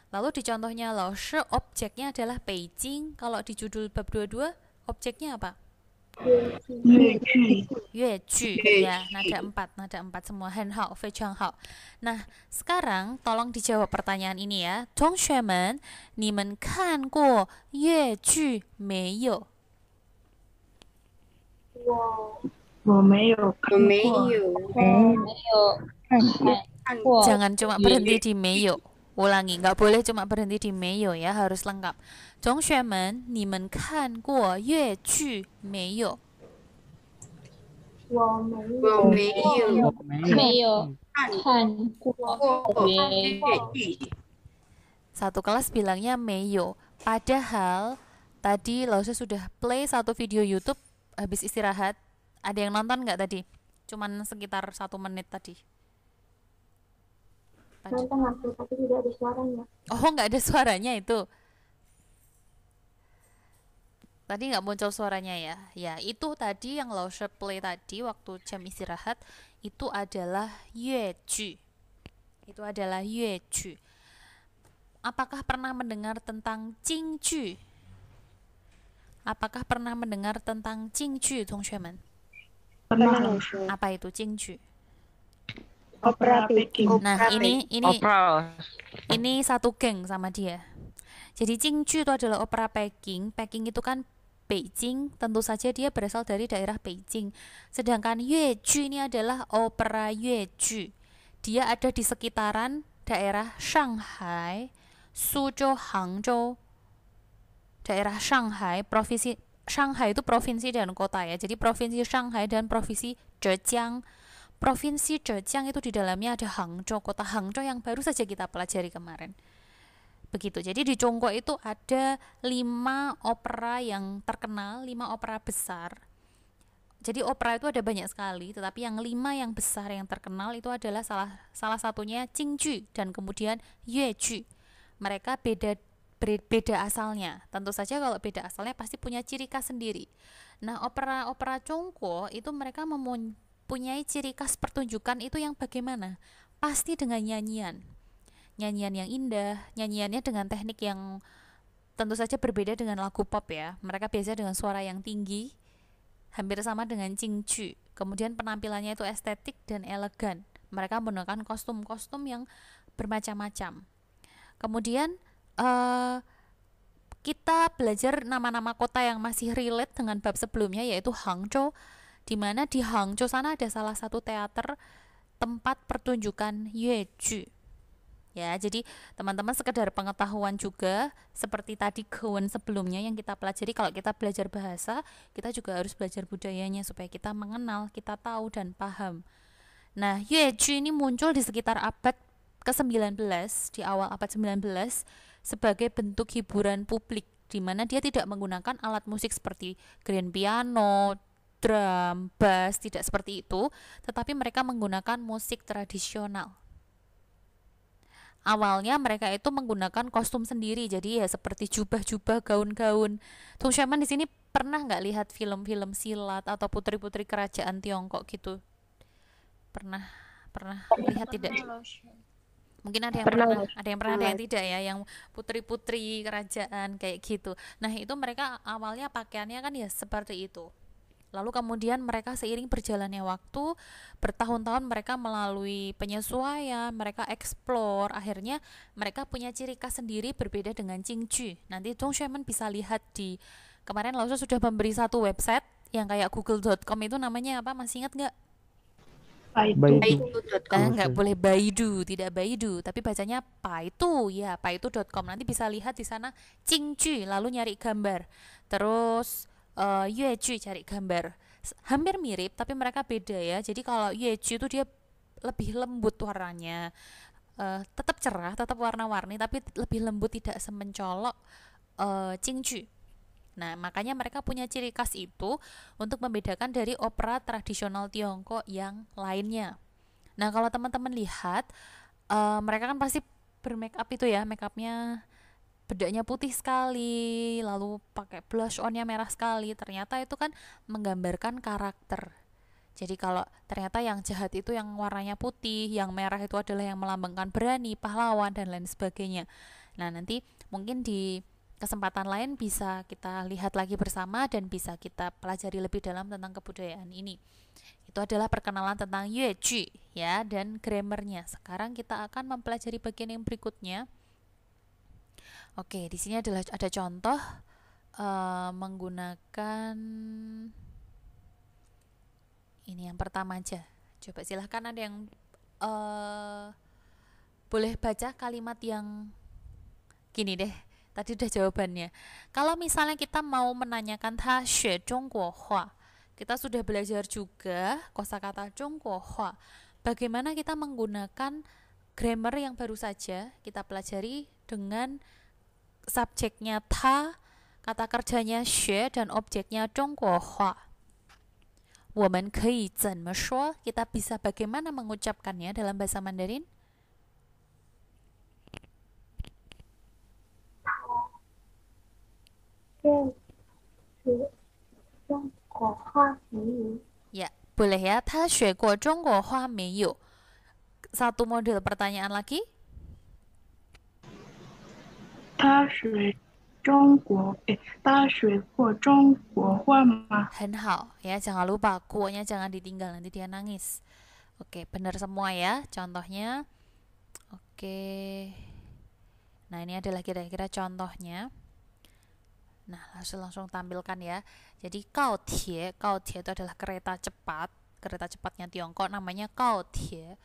Lalu di contohnya lotion objeknya adalah Beijing. Kalau di judul bab 22 objeknya apa? Yue Ju ya nada empat nada empat semua Han Hao Fei Chang Hao. Nah sekarang tolong dijawab pertanyaan ini ya. Tong shui Men, Ni Men Kan Guo Yue Ju Mei You? Jangan cuma iya, berhenti iya. di meyo. Ulangi, nggak boleh cuma berhenti di meyo ya, harus lengkap. Satu kelas bilangnya meyo, padahal tadi lo sudah play satu video YouTube habis istirahat ada yang nonton nggak tadi cuman sekitar satu menit tadi nonton langsung tapi tidak ada suaranya oh nggak ada suaranya itu tadi nggak muncul suaranya ya ya itu tadi yang Lausher play tadi waktu jam istirahat itu adalah yueju itu adalah yueju apakah pernah mendengar tentang cingju Apakah pernah mendengar tentang Jingju, teman-teman? Pernah. Apa itu Jingju? Opera Beijing. Nah, ini ini opera. ini satu geng sama dia. Jadi Jingju itu adalah opera Peking. Peking itu kan Beijing, tentu saja dia berasal dari daerah Beijing. Sedangkan Yueju ini adalah opera Yueju. Dia ada di sekitaran daerah Shanghai, Suzhou, Hangzhou, daerah Shanghai, provinsi Shanghai itu provinsi dan kota ya. Jadi provinsi Shanghai dan provinsi Zhejiang. Provinsi Zhejiang itu di dalamnya ada Hangzhou, kota Hangzhou yang baru saja kita pelajari kemarin. Begitu. Jadi di Chongguo itu ada lima opera yang terkenal, lima opera besar. Jadi opera itu ada banyak sekali, tetapi yang lima yang besar yang terkenal itu adalah salah salah satunya Jingju dan kemudian Yueju. Mereka beda beda asalnya. Tentu saja kalau beda asalnya pasti punya ciri khas sendiri. Nah, opera-opera Chongko itu mereka mempunyai ciri khas pertunjukan itu yang bagaimana? Pasti dengan nyanyian. Nyanyian yang indah, nyanyiannya dengan teknik yang tentu saja berbeda dengan lagu pop ya. Mereka biasa dengan suara yang tinggi, hampir sama dengan cingcu. Kemudian penampilannya itu estetik dan elegan. Mereka menggunakan kostum-kostum yang bermacam-macam. Kemudian Eh, kita belajar nama-nama kota yang masih relate dengan bab sebelumnya yaitu Hangzhou di mana di Hangzhou sana ada salah satu teater tempat pertunjukan Yeju. Ya, jadi teman-teman sekedar pengetahuan juga seperti tadi kewen sebelumnya yang kita pelajari kalau kita belajar bahasa, kita juga harus belajar budayanya supaya kita mengenal, kita tahu dan paham. Nah, Yeju ini muncul di sekitar abad ke-19 di awal abad 19 sebagai bentuk hiburan publik di mana dia tidak menggunakan alat musik seperti grand piano, drum, bass, tidak seperti itu, tetapi mereka menggunakan musik tradisional. Awalnya mereka itu menggunakan kostum sendiri, jadi ya seperti jubah-jubah, gaun-gaun. Tung Shaman di sini pernah nggak lihat film-film silat atau putri-putri kerajaan Tiongkok gitu? Pernah, pernah lihat tidak? mungkin ada yang pernah, pernah ada yang pernah, pernah ada yang tidak ya yang putri-putri kerajaan kayak gitu nah itu mereka awalnya pakaiannya kan ya seperti itu lalu kemudian mereka seiring berjalannya waktu bertahun-tahun mereka melalui penyesuaian mereka eksplor akhirnya mereka punya ciri khas sendiri berbeda dengan Cingju nanti Dong Shaman bisa lihat di kemarin Lausa sudah memberi satu website yang kayak google.com itu namanya apa masih ingat nggak Baidu. Nah, nggak boleh Baidu, tidak Baidu, tapi bacanya itu, ya, itu com Nanti bisa lihat di sana Cingcu lalu nyari gambar. Terus uh, Yueju cari gambar. Hampir mirip tapi mereka beda ya. Jadi kalau Yueju itu dia lebih lembut warnanya. Uh, tetap cerah, tetap warna-warni tapi lebih lembut tidak semencolok uh, eh, Cingcu. Nah, makanya mereka punya ciri khas itu untuk membedakan dari opera tradisional Tiongkok yang lainnya. Nah, kalau teman-teman lihat, uh, mereka kan pasti bermakeup itu ya, makeupnya bedaknya putih sekali, lalu pakai blush onnya merah sekali. Ternyata itu kan menggambarkan karakter. Jadi kalau ternyata yang jahat itu yang warnanya putih, yang merah itu adalah yang melambangkan berani, pahlawan dan lain sebagainya. Nah, nanti mungkin di kesempatan lain bisa kita lihat lagi bersama dan bisa kita pelajari lebih dalam tentang kebudayaan ini. Itu adalah perkenalan tentang yueju ya dan grammarnya. Sekarang kita akan mempelajari bagian yang berikutnya. Oke, di sini adalah ada contoh uh, menggunakan ini yang pertama aja. Coba silahkan ada yang uh, boleh baca kalimat yang gini deh Tadi udah jawabannya. Kalau misalnya kita mau menanyakan ta xue Zhongguo hua, kita sudah belajar juga kosakata Zhongguo hua. Bagaimana kita menggunakan grammar yang baru saja kita pelajari dengan subjeknya ta, kata kerjanya xue dan objeknya Zhongguo hua. Kita bisa bagaimana mengucapkannya dalam bahasa Mandarin? Ya, boleh ya. Ta shueguo zhongguo hua miyu. Satu model pertanyaan lagi. Ta eh, hao, ya. jangan lupa guo-nya jangan ditinggal nanti dia nangis. Oke, okay, benar semua ya contohnya. Oke. Okay. Nah, ini adalah kira-kira contohnya. Nah, langsung langsung tampilkan ya. Jadi kau Tie, kau Tie itu adalah kereta cepat, kereta cepatnya Tiongkok namanya kau Tie.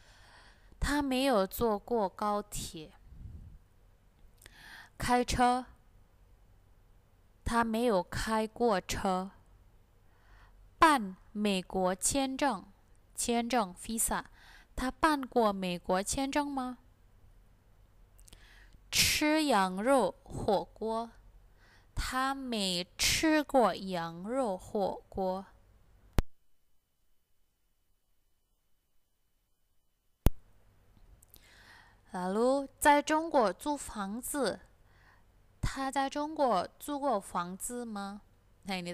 Dia mei you zuo guo Kao Tie. Kai che. Ta mei you kai guo che. Ban mei guo qian zheng, qian zheng visa. 他办过美国签证吗？吃羊肉火锅。他没吃过羊肉火锅。Lalu ini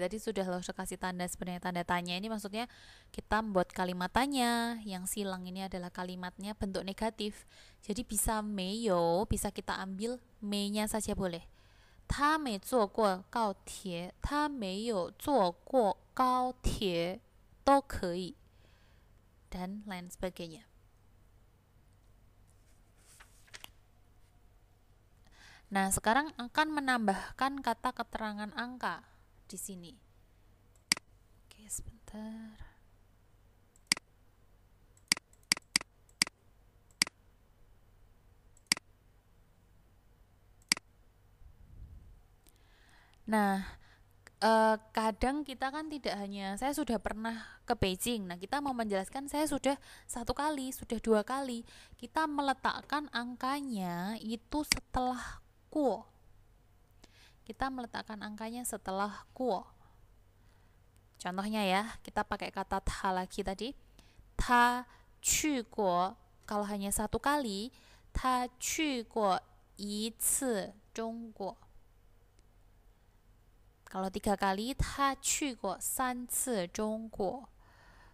tadi sudah kasih tanda sebenarnya tanda tanya ini maksudnya kita membuat kalimat tanya yang silang ini adalah kalimatnya bentuk negatif jadi bisa meyo bisa kita ambil me-nya saja boleh 他没坐过高铁，他没有坐过高铁都可以，dan lain sebagainya. Nah, sekarang akan menambahkan kata keterangan angka di sini. Oke, sebentar. Nah, eh, kadang kita kan tidak hanya saya sudah pernah ke Beijing. Nah, kita mau menjelaskan saya sudah satu kali, sudah dua kali. Kita meletakkan angkanya itu setelah kuo. Kita meletakkan angkanya setelah kuo. Contohnya ya, kita pakai kata ta lagi tadi. Ta qu guo kalau hanya satu kali, ta qu guo yi ci Zhongguo. Kalau tiga kali, ta guo san guo.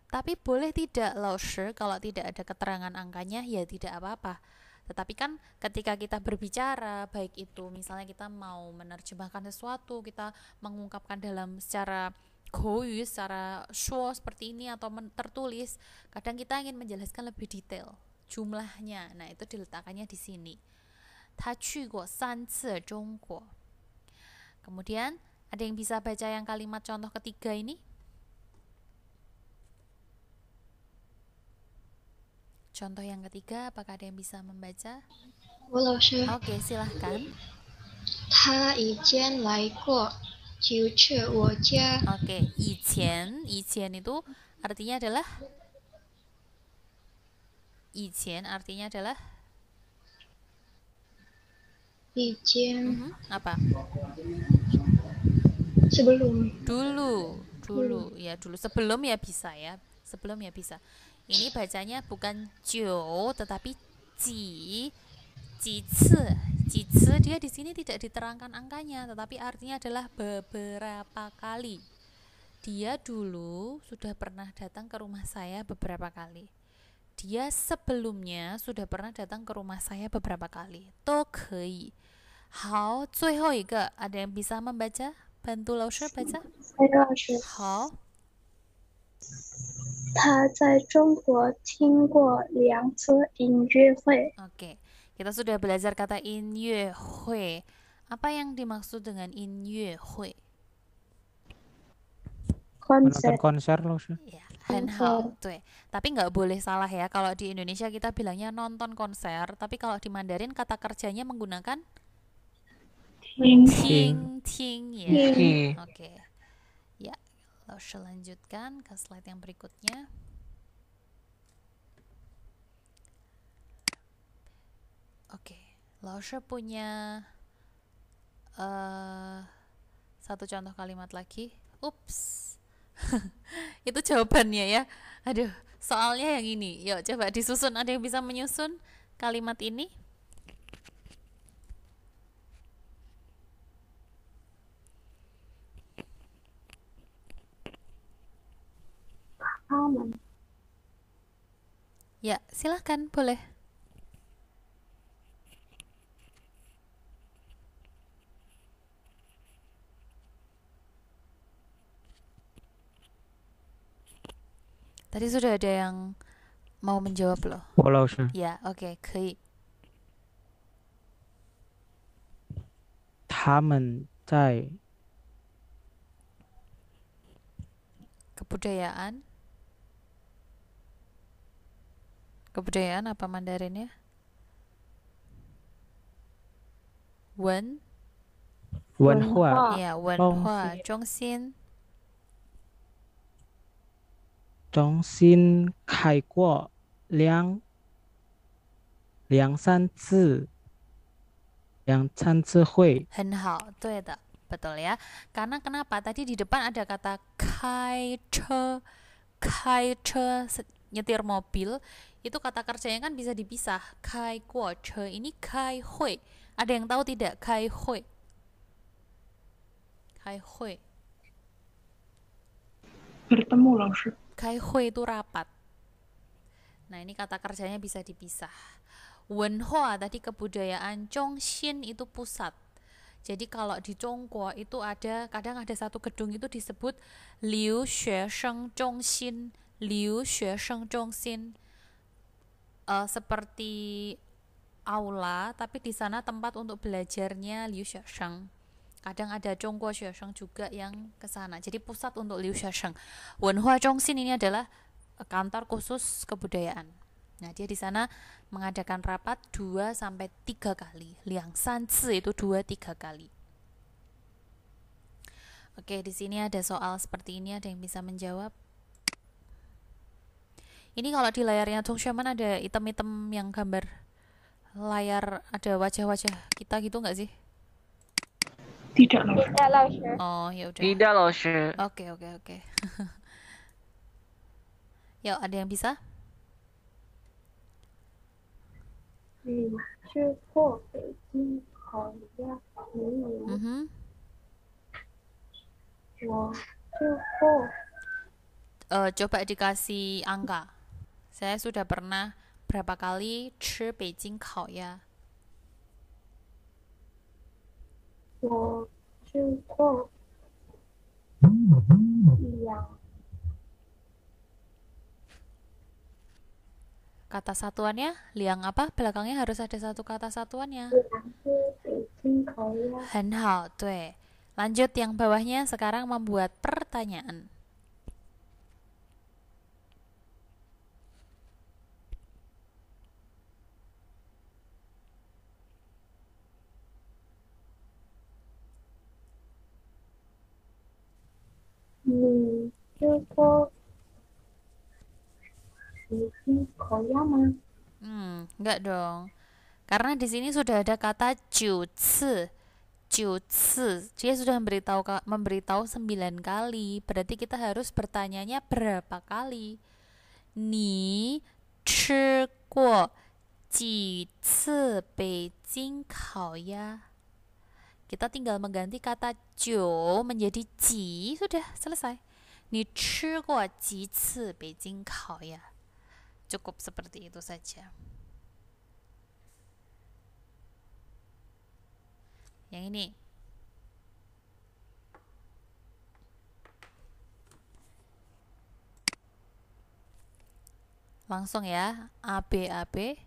Tapi boleh tidak, shi, kalau tidak ada keterangan angkanya, ya tidak apa-apa. Tetapi kan ketika kita berbicara, baik itu misalnya kita mau menerjemahkan sesuatu, kita mengungkapkan dalam secara goyu, secara show seperti ini atau tertulis, kadang kita ingin menjelaskan lebih detail jumlahnya. Nah, itu diletakkannya di sini. Ta san guo. Kemudian ada yang bisa baca yang kalimat contoh ketiga ini? Contoh yang ketiga, apakah ada yang bisa membaca? Oke, okay, silahkan. Ta ijian lai Oke, okay, ijian, ijian itu artinya adalah? Ijian artinya adalah? Ijian. Uh mhm, -huh. Apa? sebelum dulu dulu hmm. ya dulu sebelum ya bisa ya sebelum ya bisa ini bacanya bukan jo tetapi ji ji jice dia di sini tidak diterangkan angkanya tetapi artinya adalah beberapa kali dia dulu sudah pernah datang ke rumah saya beberapa kali dia sebelumnya sudah pernah datang ke rumah saya beberapa kali. Tokei. Hao, 最后一个, ada yang bisa membaca? 本读老师，白在。白老师。好。他在中国听过两次音乐会。Oke, okay. kita sudah belajar kata inyuehui. hui. Apa yang dimaksud dengan inyuehui? hui? Konser. konser loh sih. Ya, hanhao tuh. Ya. Tapi nggak boleh salah ya. Kalau di Indonesia kita bilangnya nonton konser, tapi kalau di Mandarin kata kerjanya menggunakan ting ting ya oke ya lalu selanjutkan ke slide yang berikutnya oke lo Lauscher punya eh, satu contoh kalimat lagi ups itu jawabannya ya aduh soalnya yang ini yuk coba disusun ada yang bisa menyusun kalimat ini aman. Ya, silahkan, boleh. Tadi sudah ada yang mau menjawab loh. ya oke, 我老师。Yeah, 他们在。kebudayaan kebudayaan apa Mandarinnya Wen Wenhua ya Wenhua Zhongxin. Zhongxin Kai Guo Liang Liang San Zi Liang San Zi Hui ya, Betul ya. Karena kenapa? Tadi di depan ada kata kai Che, kai Che nyetir mobil itu kata kerjanya kan bisa dipisah kai guo che ini kai hui ada yang tahu tidak kai hui kai hui bertemu langsung kai hui itu rapat nah ini kata kerjanya bisa dipisah Wenhua tadi kebudayaan Chongxin itu pusat jadi kalau di Chongguo itu ada kadang ada satu gedung itu disebut Liu Xue Sheng Chongxin Liu Xue Sheng Chongxin uh, seperti aula tapi di sana tempat untuk belajarnya Liu Xiaosheng kadang ada Zhongguo Xiaosheng juga yang ke sana jadi pusat untuk Liu Xiaosheng Wenhua Zhongxin ini adalah eh, kantor khusus kebudayaan nah dia di sana mengadakan rapat 2 sampai tiga kali liang san itu dua tiga kali Oke, di sini ada soal seperti ini, ada yang bisa menjawab? ini kalau di layarnya Shaman ada item-item yang gambar layar ada wajah-wajah kita gitu nggak sih? Tidak loh. Tidak loh. Oh ya udah. Tidak loh. Oke oke oke. Yuk ada yang bisa? Mm -hmm. Uh, coba dikasih angka. Saya sudah pernah berapa kali ya? Kata satuannya liang apa? Belakangnya harus ada satu kata satuannya. Henhao, ya. tuh. Lanjut yang bawahnya sekarang membuat pertanyaan. に空港 Koyama. Hmm, enggak dong. Karena di sini sudah ada kata jutsu. Jutsu. Dia sudah memberitahu memberitahu 9 kali. Berarti kita harus bertanyanya berapa kali? Ni chi guo ji ci Beijing kao ya? Kita tinggal mengganti kata jiu menjadi ji, sudah selesai. Ni chi guo ji ci Beijing kao ya. Cukup seperti itu saja. Yang ini. Langsung ya, A B A B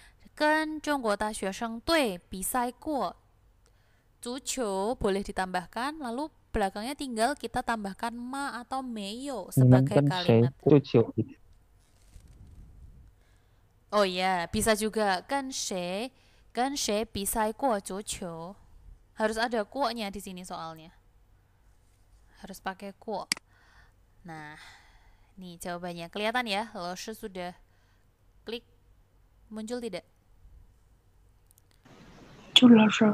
跟中国大学生队比赛过。足球 boleh ditambahkan, lalu belakangnya tinggal kita tambahkan ma atau meyo sebagai kalimat. Oh ya, bisa juga kan she, kan she bisa kuo cucu. Harus ada kuonya di sini soalnya. Harus pakai kuo. Nah, nih jawabannya kelihatan ya. Lo sudah klik muncul tidak?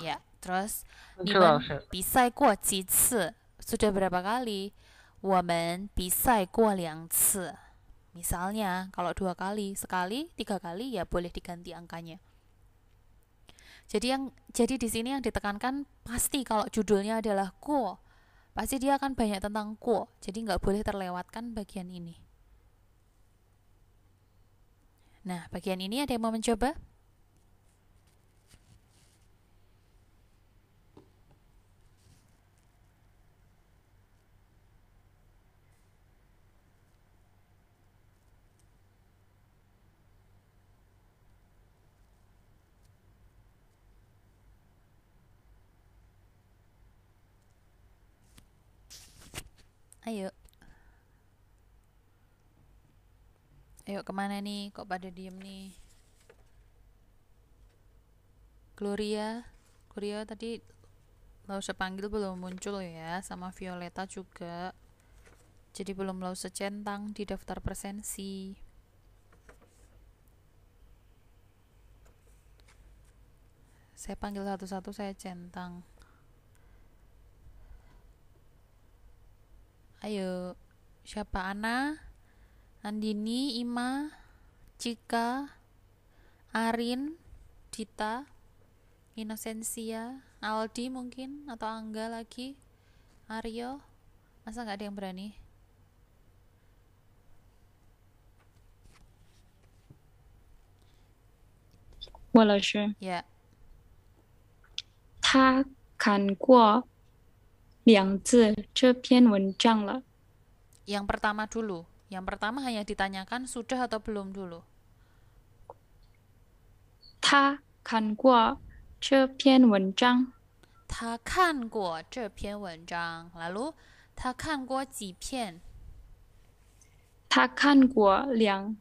Ya, terus Sudah berapa kali? Women Misalnya, kalau dua kali, sekali, tiga kali ya boleh diganti angkanya. Jadi yang jadi di sini yang ditekankan pasti kalau judulnya adalah kuo, pasti dia akan banyak tentang kuo. Jadi nggak boleh terlewatkan bagian ini. Nah, bagian ini ada yang mau mencoba? Ayo. Ayo kemana nih? Kok pada diem nih? Gloria, Gloria tadi lo panggil belum muncul ya, sama Violeta juga. Jadi belum lo secentang di daftar presensi. Saya panggil satu-satu, saya centang. ayo siapa Ana Andini Ima Cika Arin Dita Inosensia Aldi mungkin atau Angga lagi Aryo masa nggak ada yang berani Walau sure. Ya. Yeah. 两字这篇文章了。Yang pertama dulu. Yang pertama hanya ditanyakan sudah atau belum dulu. 他看过这篇文章。他看过这篇文章。Lalu, 他看过几篇？他看过两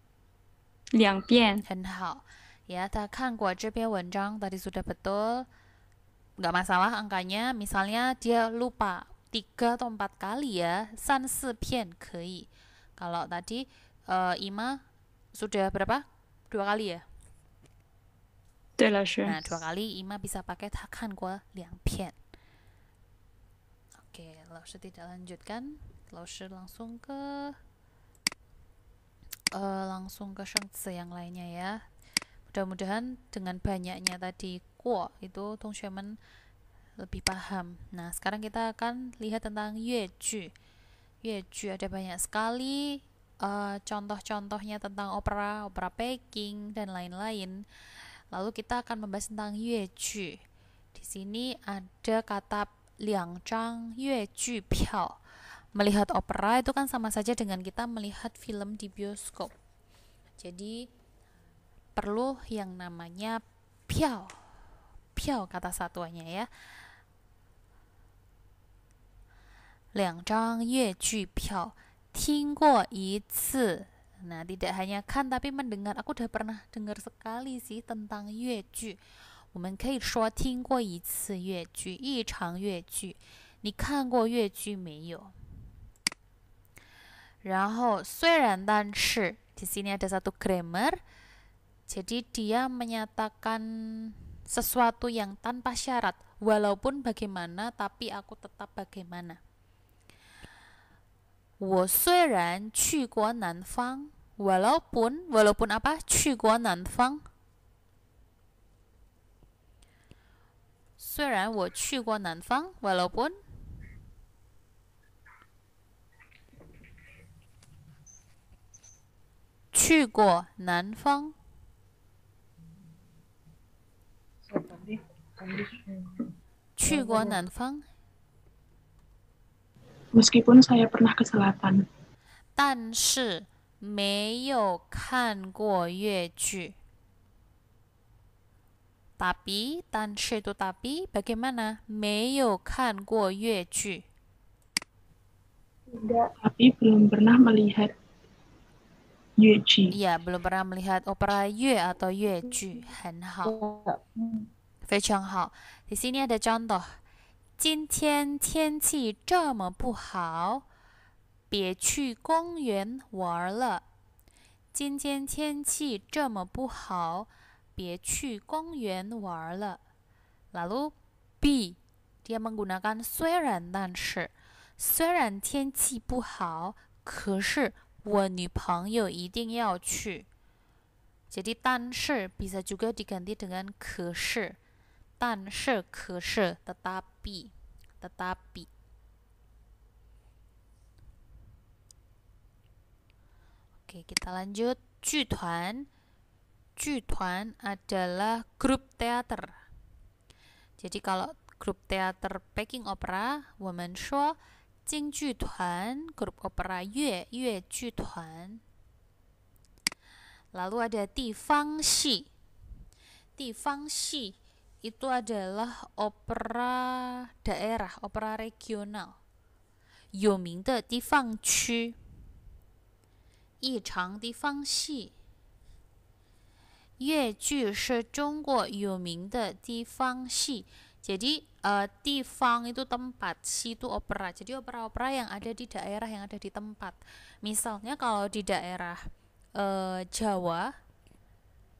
两遍。很好。Ya, 他看过这篇文章 tadi sudah betul nggak masalah angkanya misalnya dia lupa tiga atau empat kali ya san si pian kei kalau tadi uh, Ima sudah berapa dua kali ya nah dua kali Ima bisa pakai takkan gua liang pian oke lo tidak lanjutkan lo langsung ke uh, langsung ke Shengzi yang lainnya ya mudah-mudahan dengan banyaknya tadi itu Tong 同学们 lebih paham. Nah, sekarang kita akan lihat tentang Yue Ju. Yue Ju ada banyak sekali uh, contoh-contohnya tentang opera, opera Peking dan lain-lain. Lalu kita akan membahas tentang Yue Ju. Di sini ada kata liang Chang Yue Ju piao. Melihat opera itu kan sama saja dengan kita melihat film di bioskop. Jadi perlu yang namanya piao kata satuannya ya. Nah, tidak hanya kan tapi mendengar. Aku udah pernah dengar sekali sih tentang 越剧。我们可以说听过一次越剧，一场越剧。你看过越剧没有？然后虽然但是 di sini ada satu grammar，jadi dia menyatakan sesuatu yang tanpa syarat, walaupun bagaimana, tapi aku tetap bagaimana. 我虽然去过南方，walaupun walaupun apa walaupun 去过南方。虽然我去过南方，walaupun Nanfang. 去过南方。Meskipun saya pernah ke selatan. 但是没有看过越剧。Tapi, tanshi itu tapi, bagaimana? Tidak. tapi belum pernah melihat Yue Ya, belum pernah melihat opera Yue atau Yue Ji. 很好。非常好。第四个的讲到，今天天气这么不好，别去公园玩了。今天天气这么不好，别去公园玩了。Lalu B，dia menggunakan 虽然但是，虽然天气不好，可是我女朋友一定要去。jadi，但是，bisa juga diganti dengan，可是。但是可是 tetapi tetapi Oke, kita lanjut. Jutuan. Jutuan adalah grup teater. Jadi kalau grup teater Peking Opera, show, Jing Jutuan, grup opera Yue, Yue Jutuan. Lalu ada Tifang itu adalah opera daerah, opera regional. Yoming de fang qu. Yichang fang xi. Yue ju zhong guo yoming de fang xi. Jadi uh, fang itu tempat, si itu opera. Jadi opera-opera yang ada di daerah yang ada di tempat. Misalnya kalau di daerah uh, Jawa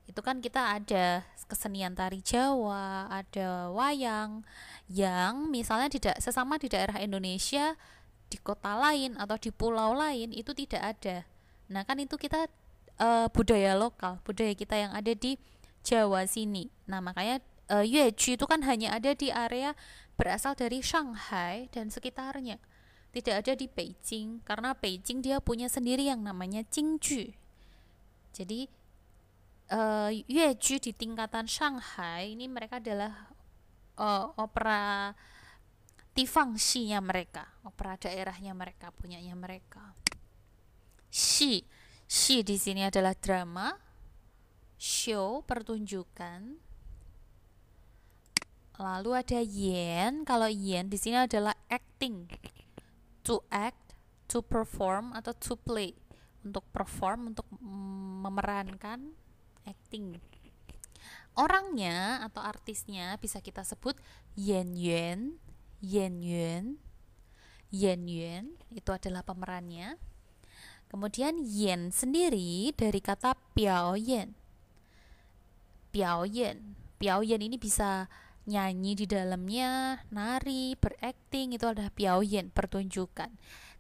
itu kan kita ada kesenian tari Jawa, ada wayang yang misalnya tidak sesama di daerah Indonesia di kota lain atau di pulau lain itu tidak ada. Nah, kan itu kita uh, budaya lokal, budaya kita yang ada di Jawa sini. Nah, makanya uh, eh, Yueju itu kan hanya ada di area berasal dari Shanghai dan sekitarnya. Tidak ada di Beijing karena Beijing dia punya sendiri yang namanya Jingju. Jadi uh, eh, Ju di tingkatan Shanghai ini mereka adalah uh, opera tifangsinya mereka, opera daerahnya mereka, punyanya mereka. Shi, shi di sini adalah drama, show pertunjukan. Lalu ada yen, kalau yen di sini adalah acting. To act, to perform atau to play. Untuk perform, untuk memerankan, acting. Orangnya atau artisnya bisa kita sebut Yen Yuan, Yen Yuan, Yen Yuan itu adalah pemerannya. Kemudian Yen sendiri dari kata Piao Yen. Piao Yen. Piao Yen ini bisa nyanyi di dalamnya, nari, berakting itu adalah Piao Yen, pertunjukan.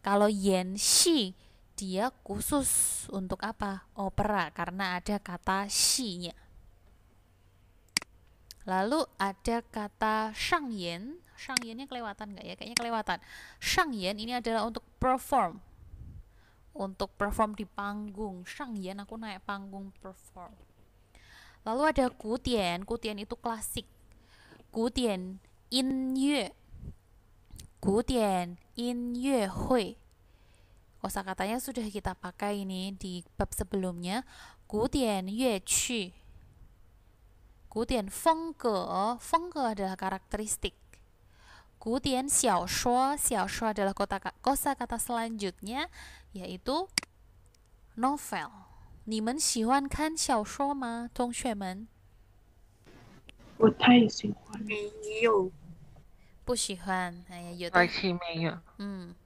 Kalau Yen Shi dia khusus untuk apa? Opera karena ada kata shinya Lalu ada kata shangyan. Shangyannya kelewatan nggak ya? Kayaknya kelewatan. Shangyan ini adalah untuk perform. Untuk perform di panggung. Shangyan aku naik panggung perform. Lalu ada kutian. Kutian itu klasik. Kutian in yue. Kutian in yue hui kosa katanya sudah kita pakai ini di bab sebelumnya. Gudian yue qu. Gudian feng ge. Feng ge adalah karakteristik. Gudian xiao shuo. Xiao shuo adalah kota, kosa kata selanjutnya, yaitu novel. Ni men xiuan kan xiao shuo ma, tong xue men? 我太喜欢没有，不喜欢，哎呀，有的，没有，嗯。Oh,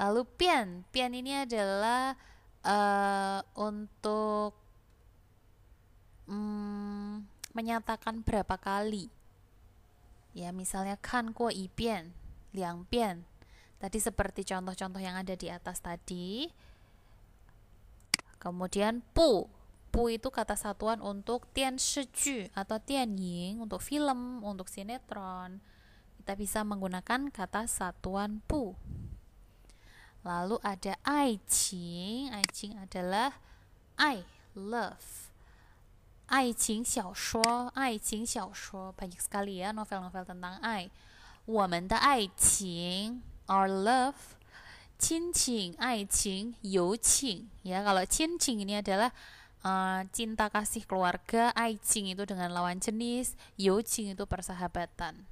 Lalu pian, pian ini adalah uh, untuk um, menyatakan berapa kali. Ya, misalnya kan kuo i pian, liang pian. Tadi seperti contoh-contoh yang ada di atas tadi. Kemudian pu, pu itu kata satuan untuk tian shiju atau tian ying untuk film, untuk sinetron. Kita bisa menggunakan kata satuan pu. Lalu ada Ai qing adalah I love. Ai qing xiao shuo. Banyak sekali ya novel-novel tentang ai. 我们的爱情 our love. qing. You qing. Ya, kalau qing ini adalah uh, cinta kasih keluarga, qing itu dengan lawan jenis, qing itu persahabatan.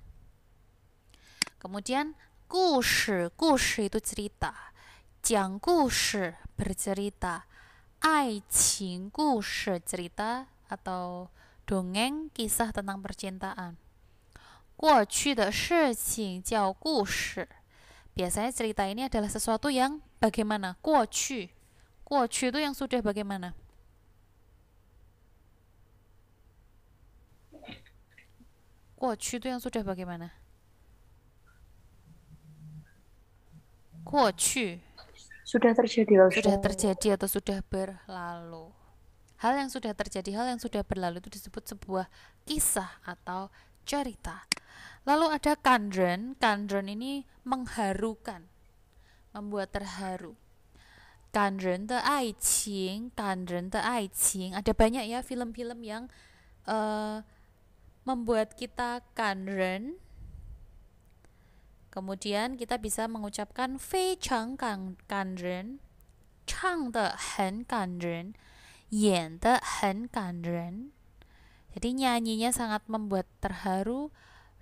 Kemudian, 故事,故事 itu cerita. 讲故事 bercerita, Shi cerita atau dongeng kisah tentang percintaan. Biasanya cerita ini adalah sesuatu yang bagaimana? 过去.过去 itu yang sudah bagaimana? Kuochu itu yang sudah bagaimana? Kuochu sudah terjadi lalu sudah terjadi atau sudah berlalu hal yang sudah terjadi hal yang sudah berlalu itu disebut sebuah kisah atau cerita lalu ada kandren kandren ini mengharukan membuat terharu kandren the aiching kandren the aiching ada banyak ya film-film yang uh, membuat kita kandren Kemudian kita bisa mengucapkan fei chang kan ren, chang de hen ren, yan de hen ren. Jadi nyanyinya sangat membuat terharu,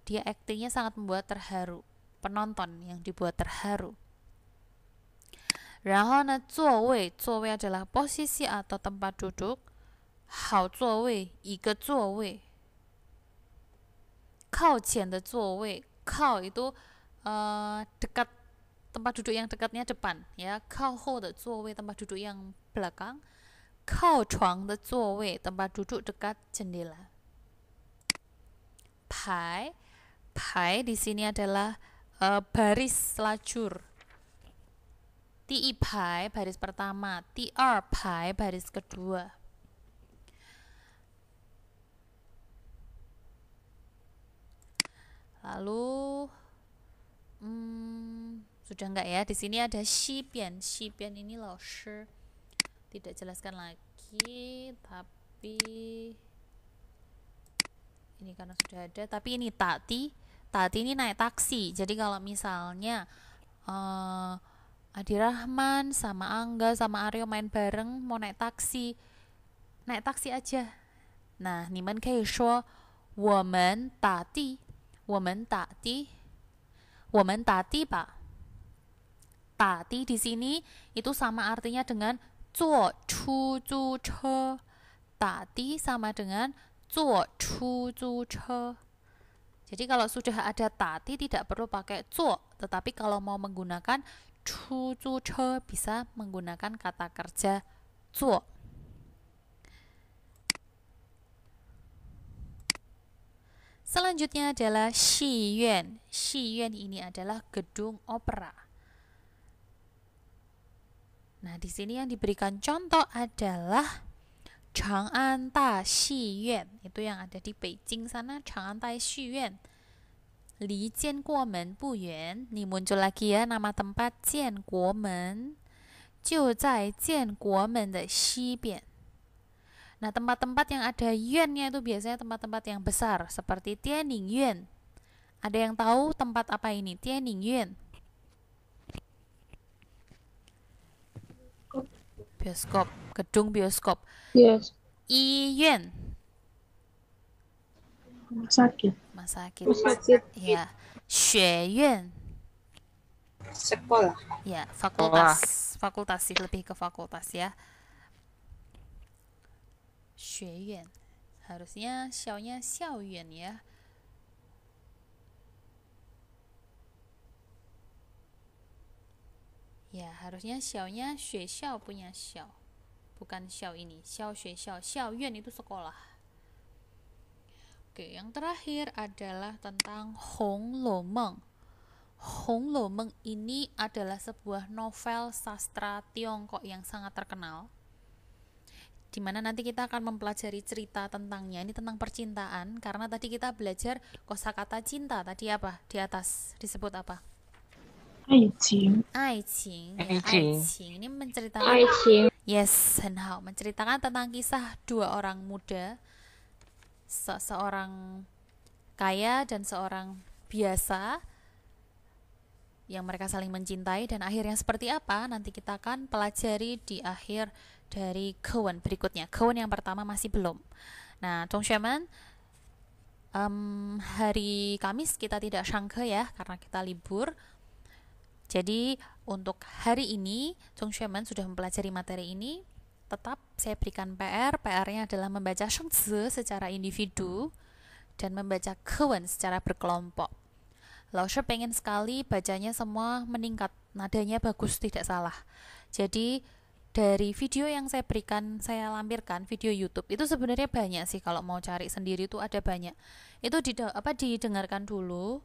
dia aktingnya sangat membuat terharu, penonton yang dibuat terharu. 然后呢，座位座位 adalah posisi atau tempat duduk，好座位一个座位，靠前的座位靠 itu Eh, dekat tempat duduk yang dekatnya depan ya kau ho de zuowei tempat duduk yang belakang kau chuang de zuowei tempat duduk dekat jendela pai pai di sini adalah uh, baris lajur ti pai baris pertama ti er pai baris kedua lalu Hmm, sudah enggak ya? Di sini ada Shipian. Shipian ini Lao Tidak jelaskan lagi, tapi ini karena sudah ada, tapi ini Tati. Tati ini naik taksi. Jadi kalau misalnya uh, Adi Rahman sama Angga sama Aryo main bareng mau naik taksi. Naik taksi aja. Nah, Niman kayak tati Tadi di sini itu sama artinya dengan zuo chu zu che. Tadi sama dengan zuo chu zu che. Jadi kalau sudah ada tadi tidak perlu pakai zuo, tetapi kalau mau menggunakan chu zu che bisa menggunakan kata kerja zuo. Selanjutnya adalah Xi Yuan. Xi Yuan ini adalah gedung opera. Nah, di sini yang diberikan contoh adalah Chang'an Ta Xi Yuan. Itu yang ada di Beijing sana, Chang'an Ta Xi Yuan. Li Jian Guo Men Bu Yuan. Ini muncul lagi ya nama tempat Jian Guo Men. 就在建国门的西边。Nah, tempat-tempat yang ada yuannya itu biasanya tempat-tempat yang besar seperti Tianing Yuan. Ada yang tahu tempat apa ini? Tianing Yuan. Bioskop, gedung bioskop. Yes. I Yuan. Rumah sakit. Rumah sakit. Ya. Xue Yuan. Sekolah. Ya, fakultas. Fakultas sih lebih ke fakultas ya. Xueyuan. Harusnya xiaonya xiaoyuan ya. Ya, harusnya xiaonya xue xiao punya xiao. Bukan xiao ini. Xiao xue xiao. Xiaoyuan itu sekolah. Oke, yang terakhir adalah tentang Hong Lo Meng. Hong Lo Meng ini adalah sebuah novel sastra Tiongkok yang sangat terkenal dimana nanti kita akan mempelajari cerita tentangnya ini tentang percintaan karena tadi kita belajar kosakata cinta tadi apa di atas disebut apa Aijing Aijing Aicing. Ini menceritakan Aijing Yes, Henhao menceritakan tentang kisah dua orang muda se seorang kaya dan seorang biasa yang mereka saling mencintai dan akhirnya seperti apa nanti kita akan pelajari di akhir dari Kewen berikutnya. Kewen yang pertama masih belum. Nah, Tongxuemen, um, hari Kamis kita tidak sangke ya karena kita libur. Jadi untuk hari ini Xiamen sudah mempelajari materi ini. Tetap saya berikan PR. PR-nya adalah membaca Shengzi secara individu dan membaca Kewen secara berkelompok. Lausher pengen sekali bacanya semua meningkat, nadanya bagus tidak salah. Jadi dari video yang saya berikan, saya lampirkan video YouTube itu sebenarnya banyak sih kalau mau cari sendiri itu ada banyak. Itu di apa didengarkan dulu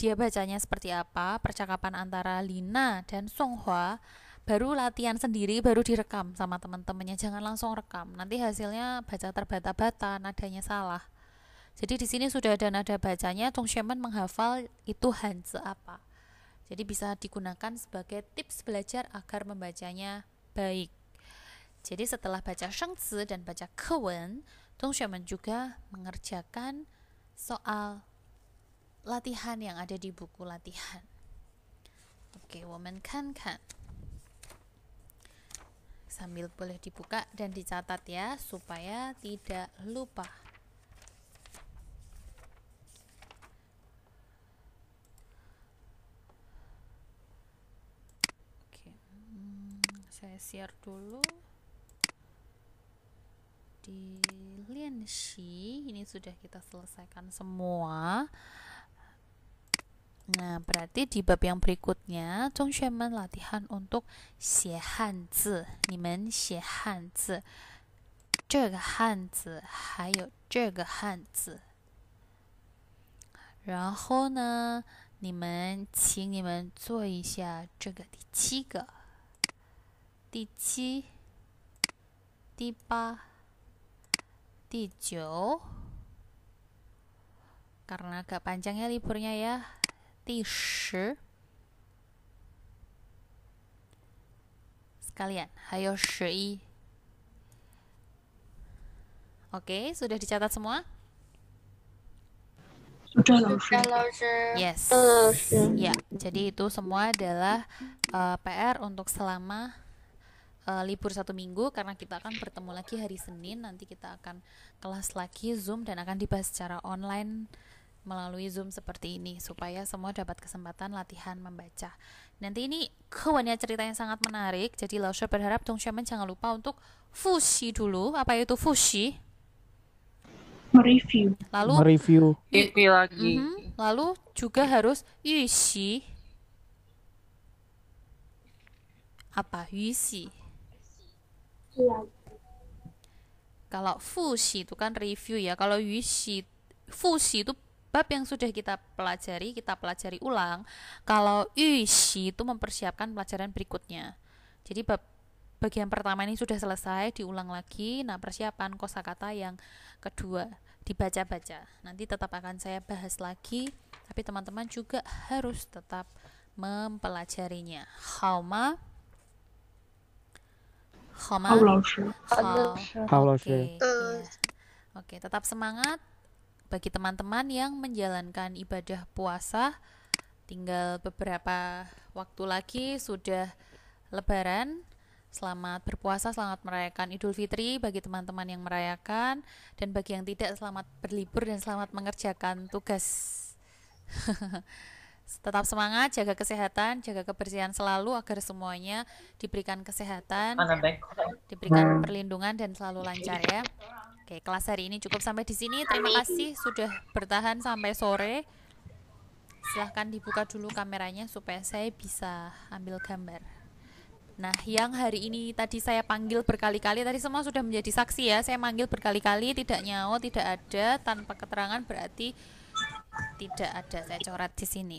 dia bacanya seperti apa, percakapan antara Lina dan Songhua, baru latihan sendiri baru direkam sama teman-temannya. Jangan langsung rekam. Nanti hasilnya baca terbata-bata, nadanya salah. Jadi di sini sudah ada nada bacanya, Tung Shemen menghafal itu Hanze apa. Jadi bisa digunakan sebagai tips belajar agar membacanya baik. Jadi setelah baca shengzi dan baca kewen, Tongxuan juga mengerjakan soal latihan yang ada di buku latihan. Oke, woman kan kan. Sambil boleh dibuka dan dicatat ya supaya tidak lupa. saya share dulu di Lianxi ini sudah kita selesaikan semua nah berarti di bab yang berikutnya Zhongxuanmen latihan untuk xie han zi ni men xie han zi 这个汉字，还有这个汉字。然后呢，你们请你们做一下这个第七个。第七、第八、第九，karena agak panjang ya liburnya ya. Di shi. Sekalian, hayo shi. Oke, sudah dicatat semua? Sudah, Yes. Ya, jadi itu semua adalah uh, eh, PR untuk selama uh, libur satu minggu karena kita akan bertemu lagi hari Senin nanti kita akan kelas lagi Zoom dan akan dibahas secara online melalui Zoom seperti ini supaya semua dapat kesempatan latihan membaca. Nanti ini kewannya cerita yang sangat menarik. Jadi Lausher berharap Tung Shaman jangan lupa untuk fushi dulu. Apa itu fushi? Mereview. Lalu mereview. Review lagi. Mm -hmm, lalu juga harus isi Apa isi Iya. Kalau fusi itu kan review ya. Kalau isi fusi itu bab yang sudah kita pelajari, kita pelajari ulang. Kalau isi itu mempersiapkan pelajaran berikutnya. Jadi bab bagian pertama ini sudah selesai, diulang lagi. Nah, persiapan kosakata yang kedua dibaca-baca. Nanti tetap akan saya bahas lagi, tapi teman-teman juga harus tetap mempelajarinya. Hauma 好吗？好老师，好老师，好老师。Oke, Oke, tetap semangat bagi teman-teman yang menjalankan ibadah puasa. Tinggal beberapa waktu lagi sudah Lebaran. Selamat berpuasa, selamat merayakan Idul Fitri bagi teman-teman yang merayakan dan bagi yang tidak selamat berlibur dan selamat mengerjakan tugas. tetap semangat, jaga kesehatan, jaga kebersihan selalu agar semuanya diberikan kesehatan, diberikan perlindungan dan selalu lancar ya. Oke, kelas hari ini cukup sampai di sini. Terima kasih sudah bertahan sampai sore. Silahkan dibuka dulu kameranya supaya saya bisa ambil gambar. Nah, yang hari ini tadi saya panggil berkali-kali, tadi semua sudah menjadi saksi ya. Saya manggil berkali-kali, tidak nyawa, tidak ada, tanpa keterangan berarti tidak ada. Saya coret di sini.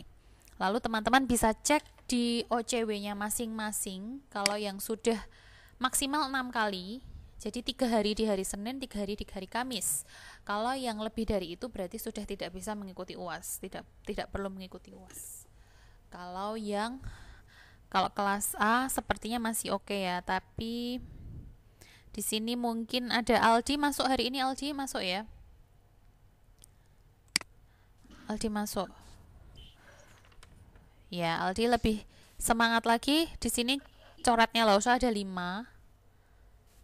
Lalu teman-teman bisa cek di OCW-nya masing-masing kalau yang sudah maksimal 6 kali. Jadi tiga hari di hari Senin, tiga hari di hari Kamis. Kalau yang lebih dari itu berarti sudah tidak bisa mengikuti UAS, tidak tidak perlu mengikuti UAS. Kalau yang kalau kelas A sepertinya masih oke okay ya, tapi di sini mungkin ada Aldi masuk hari ini Aldi masuk ya. Aldi masuk. Ya, Aldi lebih semangat lagi. Di sini coretnya Lausa ada lima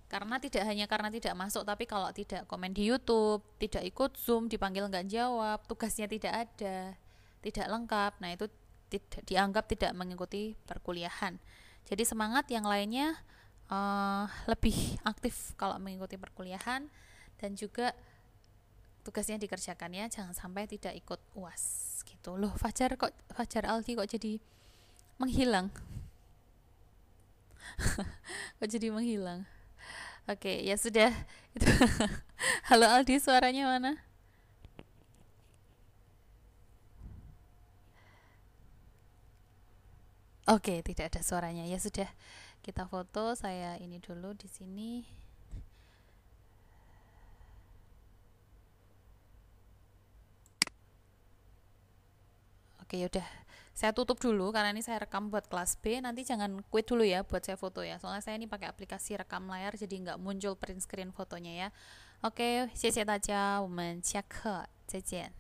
Karena tidak hanya karena tidak masuk, tapi kalau tidak komen di YouTube, tidak ikut Zoom, dipanggil nggak jawab, tugasnya tidak ada, tidak lengkap. Nah, itu tidak, dianggap tidak mengikuti perkuliahan. Jadi semangat yang lainnya uh, lebih aktif kalau mengikuti perkuliahan dan juga tugasnya dikerjakan ya jangan sampai tidak ikut uas gitu loh Fajar kok Fajar Aldi kok jadi menghilang kok jadi menghilang oke ya sudah itu halo Aldi suaranya mana Oke, tidak ada suaranya. Ya sudah, kita foto. Saya ini dulu di sini. oke ya udah, saya tutup dulu karena ini saya rekam buat kelas B nanti jangan quit dulu ya buat saya foto ya soalnya saya ini pakai aplikasi rekam layar jadi nggak muncul print screen fotonya ya oke 谢谢大家我们下课再见